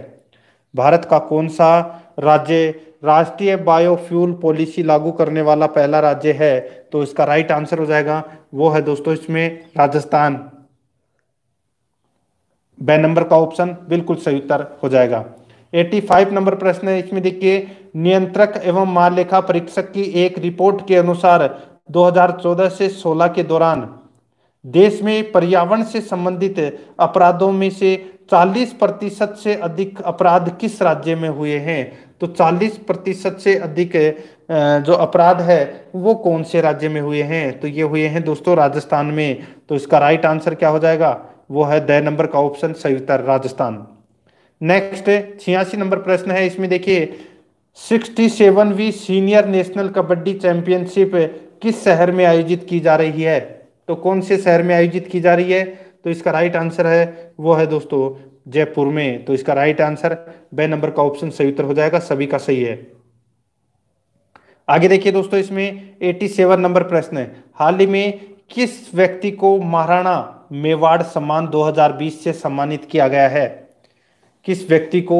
भारत का कौन सा राज्य राष्ट्रीय बायोफ्यूल पॉलिसी लागू करने वाला पहला राज्य है तो इसका राइट आंसर हो जाएगा वो है दोस्तों इसमें राजस्थान ब नंबर का ऑप्शन बिल्कुल सही उत्तर हो जाएगा 85 नंबर प्रश्न है इसमें देखिए नियंत्रक एवं महालेखा परीक्षक की एक रिपोर्ट के अनुसार 2014 से 16 के दौरान देश में पर्यावरण से संबंधित अपराधों में से 40 प्रतिशत से अधिक अपराध किस राज्य में हुए हैं तो 40 प्रतिशत से अधिक जो अपराध है वो कौन से राज्य में हुए हैं तो ये हुए हैं दोस्तों राजस्थान में तो इसका राइट आंसर क्या हो जाएगा वो है द नंबर का ऑप्शन उत्तर राजस्थान नेक्स्ट छियासी नंबर प्रश्न है इसमें देखिए सिक्सटी सेवनवी सीनियर नेशनल कबड्डी चैंपियनशिप किस शहर में आयोजित की जा रही है तो कौन से शहर में आयोजित की जा रही है तो इसका राइट आंसर है वो है दोस्तों जयपुर में तो इसका राइट आंसर बे नंबर का ऑप्शन सही उत्तर हो जाएगा सभी का सही है आगे देखिए दोस्तों इसमें एटी सेवन नंबर प्रश्न है हाल ही में किस व्यक्ति को महाराणा मेवाड़ सम्मान 2020 से सम्मानित किया गया है किस व्यक्ति को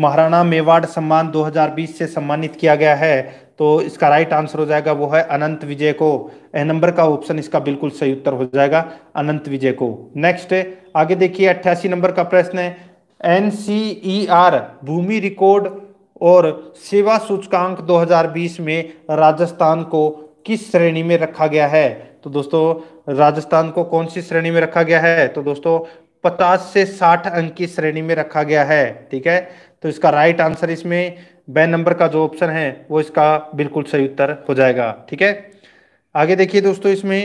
महाराणा मेवाड़ सम्मान 2020 से सम्मानित किया गया है तो इसका राइट आंसर हो जाएगा वो है अनंत विजय को ए नंबर का ऑप्शन इसका बिल्कुल सही उत्तर हो जाएगा अनंत विजय को नेक्स्ट आगे देखिए अट्ठासी नंबर का प्रश्न है एन e भूमि रिकॉर्ड और सेवा सूचकांक 2020 में राजस्थान को किस श्रेणी में रखा गया है तो दोस्तों राजस्थान को कौन सी श्रेणी में रखा गया है तो दोस्तों पचास से साठ अंक की श्रेणी में रखा गया है ठीक है तो इसका राइट आंसर इसमें बे नंबर का जो ऑप्शन है वो इसका बिल्कुल सही उत्तर हो जाएगा ठीक है आगे देखिए दोस्तों इसमें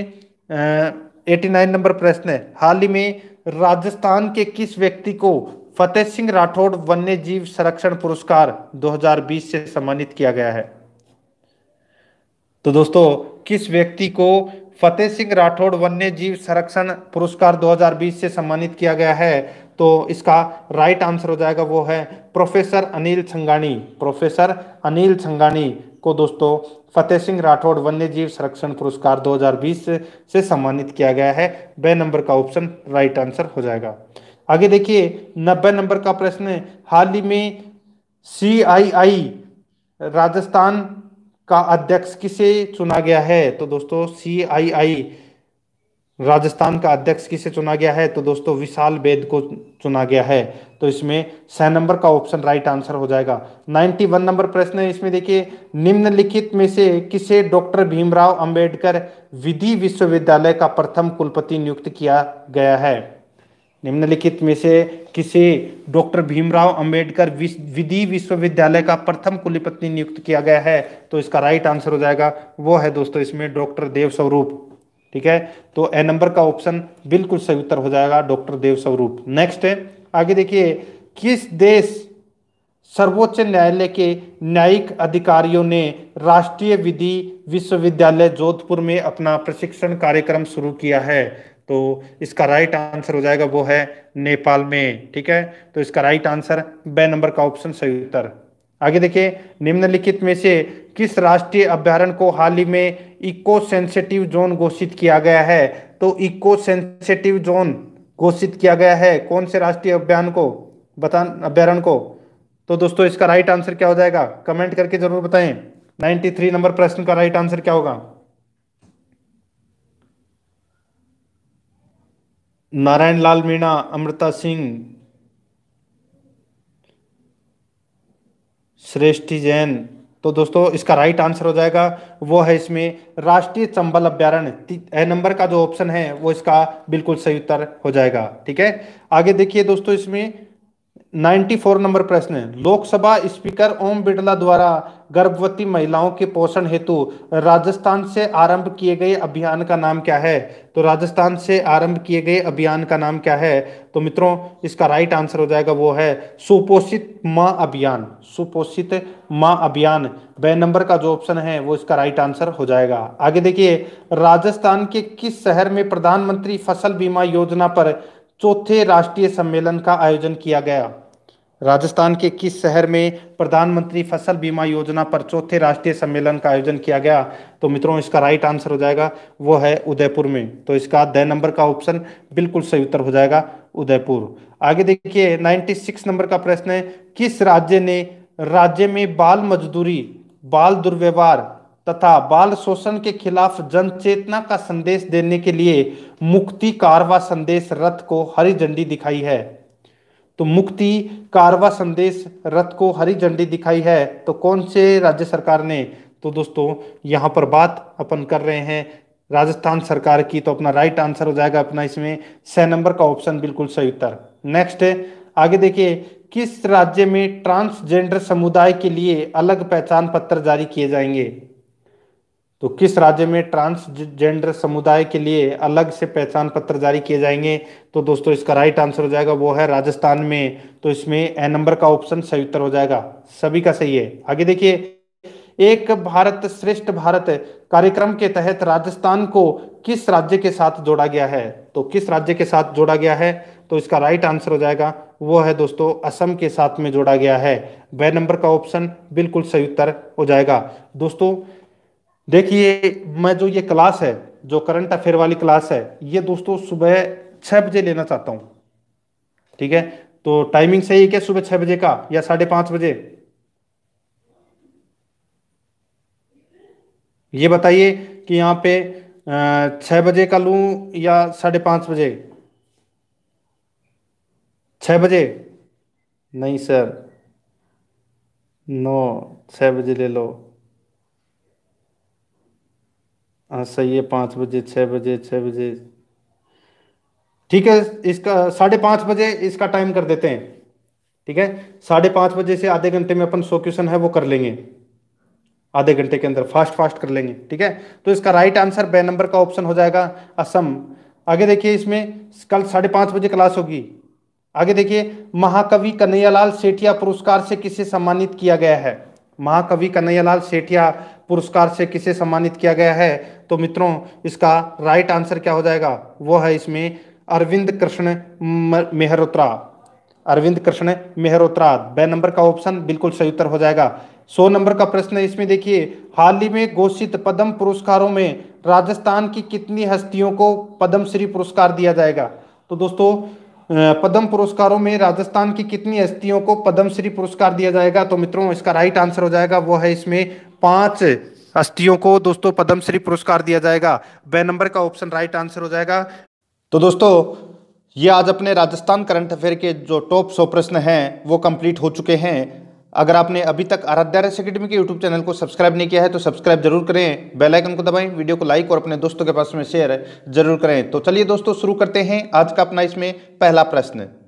एटी नाइन नंबर प्रश्न है हाल ही में राजस्थान के किस व्यक्ति को फतेह सिंह राठौड़ वन्य जीव संरक्षण पुरस्कार 2020 से सम्मानित किया गया है तो दोस्तों किस व्यक्ति को फतेह सिंह राठौड़ वन्य जीव संरक्षण पुरस्कार 2020 से सम्मानित किया गया है तो इसका राइट आंसर हो जाएगा वो है प्रोफेसर अनिल छंगानी प्रोफेसर अनिल छंगानी को दोस्तों फतेह सिंह राठौड़ वन्य जीव संरक्षण पुरस्कार 2020 से सम्मानित किया गया है बे नंबर का ऑप्शन राइट आंसर हो जाएगा आगे देखिए नब्बे नंबर का प्रश्न हाल ही में सी राजस्थान का अध्यक्ष किसे चुना गया है तो दोस्तों सी आई आई राजस्थान का अध्यक्ष किसे चुना गया है तो दोस्तों विशाल बेद को चुना गया है तो इसमें सह नंबर का ऑप्शन राइट आंसर हो जाएगा 91 नंबर प्रश्न है इसमें देखिए निम्नलिखित में से किसे डॉक्टर भीमराव अंबेडकर विधि विश्वविद्यालय का प्रथम कुलपति नियुक्त किया गया है निम्नलिखित में से किसे डॉक्टर भीमराव अंबेडकर विधि विश्वविद्यालय का प्रथम कुलपति नियुक्त किया गया है तो इसका राइट आंसर हो जाएगा वो है दोस्तों इसमें डॉक्टर देव स्वरूप ठीक है तो ए नंबर का ऑप्शन बिल्कुल सही उत्तर हो जाएगा डॉक्टर देव स्वरूप नेक्स्ट है आगे देखिए किस देश सर्वोच्च न्यायालय के न्यायिक अधिकारियों ने राष्ट्रीय विधि विश्वविद्यालय जोधपुर में अपना प्रशिक्षण कार्यक्रम शुरू किया है तो इसका राइट आंसर हो जाएगा वो है नेपाल में ठीक है तो इसका राइट आंसर ब नंबर का ऑप्शन सही उत्तर आगे देखिए निम्नलिखित में से किस राष्ट्रीय अभ्यारण को हाल ही में इको सेंसिटिव जोन घोषित किया गया है तो इको सेंसिटिव जोन घोषित किया गया है कौन से राष्ट्रीय अभियान को बता अभ्यारण को तो दोस्तों इसका राइट आंसर क्या हो जाएगा कमेंट करके जरूर बताएं 93 नंबर प्रश्न का राइट आंसर क्या होगा नारायण लाल मीणा अमृता सिंह श्रेष्ठी जैन तो दोस्तों इसका राइट आंसर हो जाएगा वो है इसमें राष्ट्रीय चंबल अभ्यारण्य नंबर का जो ऑप्शन है वो इसका बिल्कुल सही उत्तर हो जाएगा ठीक है आगे देखिए दोस्तों इसमें 94 नंबर प्रश्न लोकसभा स्पीकर ओम बिड़ला द्वारा गर्भवती महिलाओं के पोषण हेतु राजस्थान से आरंभ किए गए अभियान का नाम क्या है तो राजस्थान से आरंभ किए गए अभियान का नाम क्या है तो मित्रों इसका राइट आंसर हो जाएगा वो है सुपोषित माँ अभियान सुपोषित माँ अभियान बे नंबर का जो ऑप्शन है वो इसका राइट आंसर हो जाएगा आगे देखिए राजस्थान के किस शहर में प्रधानमंत्री फसल बीमा योजना पर चौथे राष्ट्रीय सम्मेलन का आयोजन किया गया राजस्थान के किस शहर में प्रधानमंत्री फसल बीमा योजना पर चौथे राष्ट्रीय सम्मेलन का आयोजन किया गया तो मित्रों इसका राइट आंसर हो जाएगा वो है उदयपुर में तो इसका द नंबर का ऑप्शन बिल्कुल सही उत्तर हो जाएगा उदयपुर आगे देखिए 96 नंबर का प्रश्न है किस राज्य ने राज्य में बाल मजदूरी बाल दुर्व्यवहार तथा बाल शोषण के खिलाफ जन चेतना का संदेश देने के लिए मुक्ति कारवा संदेश रथ को हरी झंडी दिखाई है तो मुक्ति कारवा संदेश रथ को हरी झंडी दिखाई है तो कौन से राज्य सरकार ने तो दोस्तों यहां पर बात अपन कर रहे हैं राजस्थान सरकार की तो अपना राइट आंसर हो जाएगा अपना इसमें छह नंबर का ऑप्शन बिल्कुल सही उत्तर नेक्स्ट आगे देखिए किस राज्य में ट्रांसजेंडर समुदाय के लिए अलग पहचान पत्र जारी किए जाएंगे तो किस राज्य में ट्रांसजेंडर समुदाय के लिए अलग से पहचान पत्र जारी किए जाएंगे तो दोस्तों इसका राइट आंसर हो जाएगा वो है राजस्थान में तो इसमें ए नंबर का ऑप्शन सही उत्तर हो जाएगा सभी का सही है आगे देखिए एक भारत श्रेष्ठ भारत कार्यक्रम के तहत राजस्थान को किस राज्य के साथ जोड़ा गया है तो किस राज्य के साथ जोड़ा गया है तो इसका राइट आंसर हो जाएगा वो है दोस्तों असम के साथ में जोड़ा गया है वह नंबर का ऑप्शन बिल्कुल सही उत्तर हो जाएगा दोस्तों देखिए मैं जो ये क्लास है जो करंट अफेयर वाली क्लास है ये दोस्तों सुबह छः बजे लेना चाहता हूँ ठीक है तो टाइमिंग सही है क्या सुबह छः बजे का या साढ़े पाँच बजे ये बताइए कि यहाँ पे छह बजे का लू या साढ़े पाँच बजे छः बजे नहीं सर नौ छः बजे ले लो हाँ सही है पाँच बजे छः बजे छः बजे ठीक है इसका साढ़े पाँच बजे इसका टाइम कर देते हैं ठीक है साढ़े पाँच बजे से आधे घंटे में अपन सो क्वेश्चन है वो कर लेंगे आधे घंटे के अंदर फास्ट फास्ट कर लेंगे ठीक है तो इसका राइट आंसर बे नंबर का ऑप्शन हो जाएगा असम आगे देखिए इसमें कल साढ़े पाँच बजे क्लास होगी आगे देखिए महाकवि कन्हैयालाल सेठिया पुरस्कार से किसे सम्मानित किया गया है महाकवि कन्हैयालाल सेठिया पुरस्कार से किसे सम्मानित किया गया है तो मित्रों इसका राइट आंसर क्या हो जाएगा वो है इसमें अरविंद कृष्ण मेहरोत्रा अरविंद कृष्ण मेहरोत्रा ब नंबर का ऑप्शन बिल्कुल सही उत्तर हो जाएगा सो नंबर का प्रश्न इसमें देखिए हाल ही में घोषित पद्म पुरस्कारों में राजस्थान की कितनी हस्तियों को पद्मश्री पुरस्कार दिया जाएगा तो दोस्तों पद्म पुरस्कारों में राजस्थान की कितनी हस्तियों को पद्मश्री पुरस्कार दिया जाएगा तो मित्रों इसका राइट आंसर हो जाएगा वो है इसमें पांच अस्थियों को दोस्तों पद्मश्री पुरस्कार दिया जाएगा बे नंबर का ऑप्शन राइट आंसर हो जाएगा तो दोस्तों ये आज अपने राजस्थान करंट अफेयर के जो टॉप सौ प्रश्न हैं वो कंप्लीट हो चुके हैं अगर आपने अभी तक आराध्या रस अकेडमी के यूट्यूब चैनल को सब्सक्राइब नहीं किया है तो सब्सक्राइब जरूर करें बेल आइकन को दबाएं वीडियो को लाइक और अपने दोस्तों के पास में शेयर जरूर करें तो चलिए दोस्तों शुरू करते हैं आज का अपना इसमें पहला प्रश्न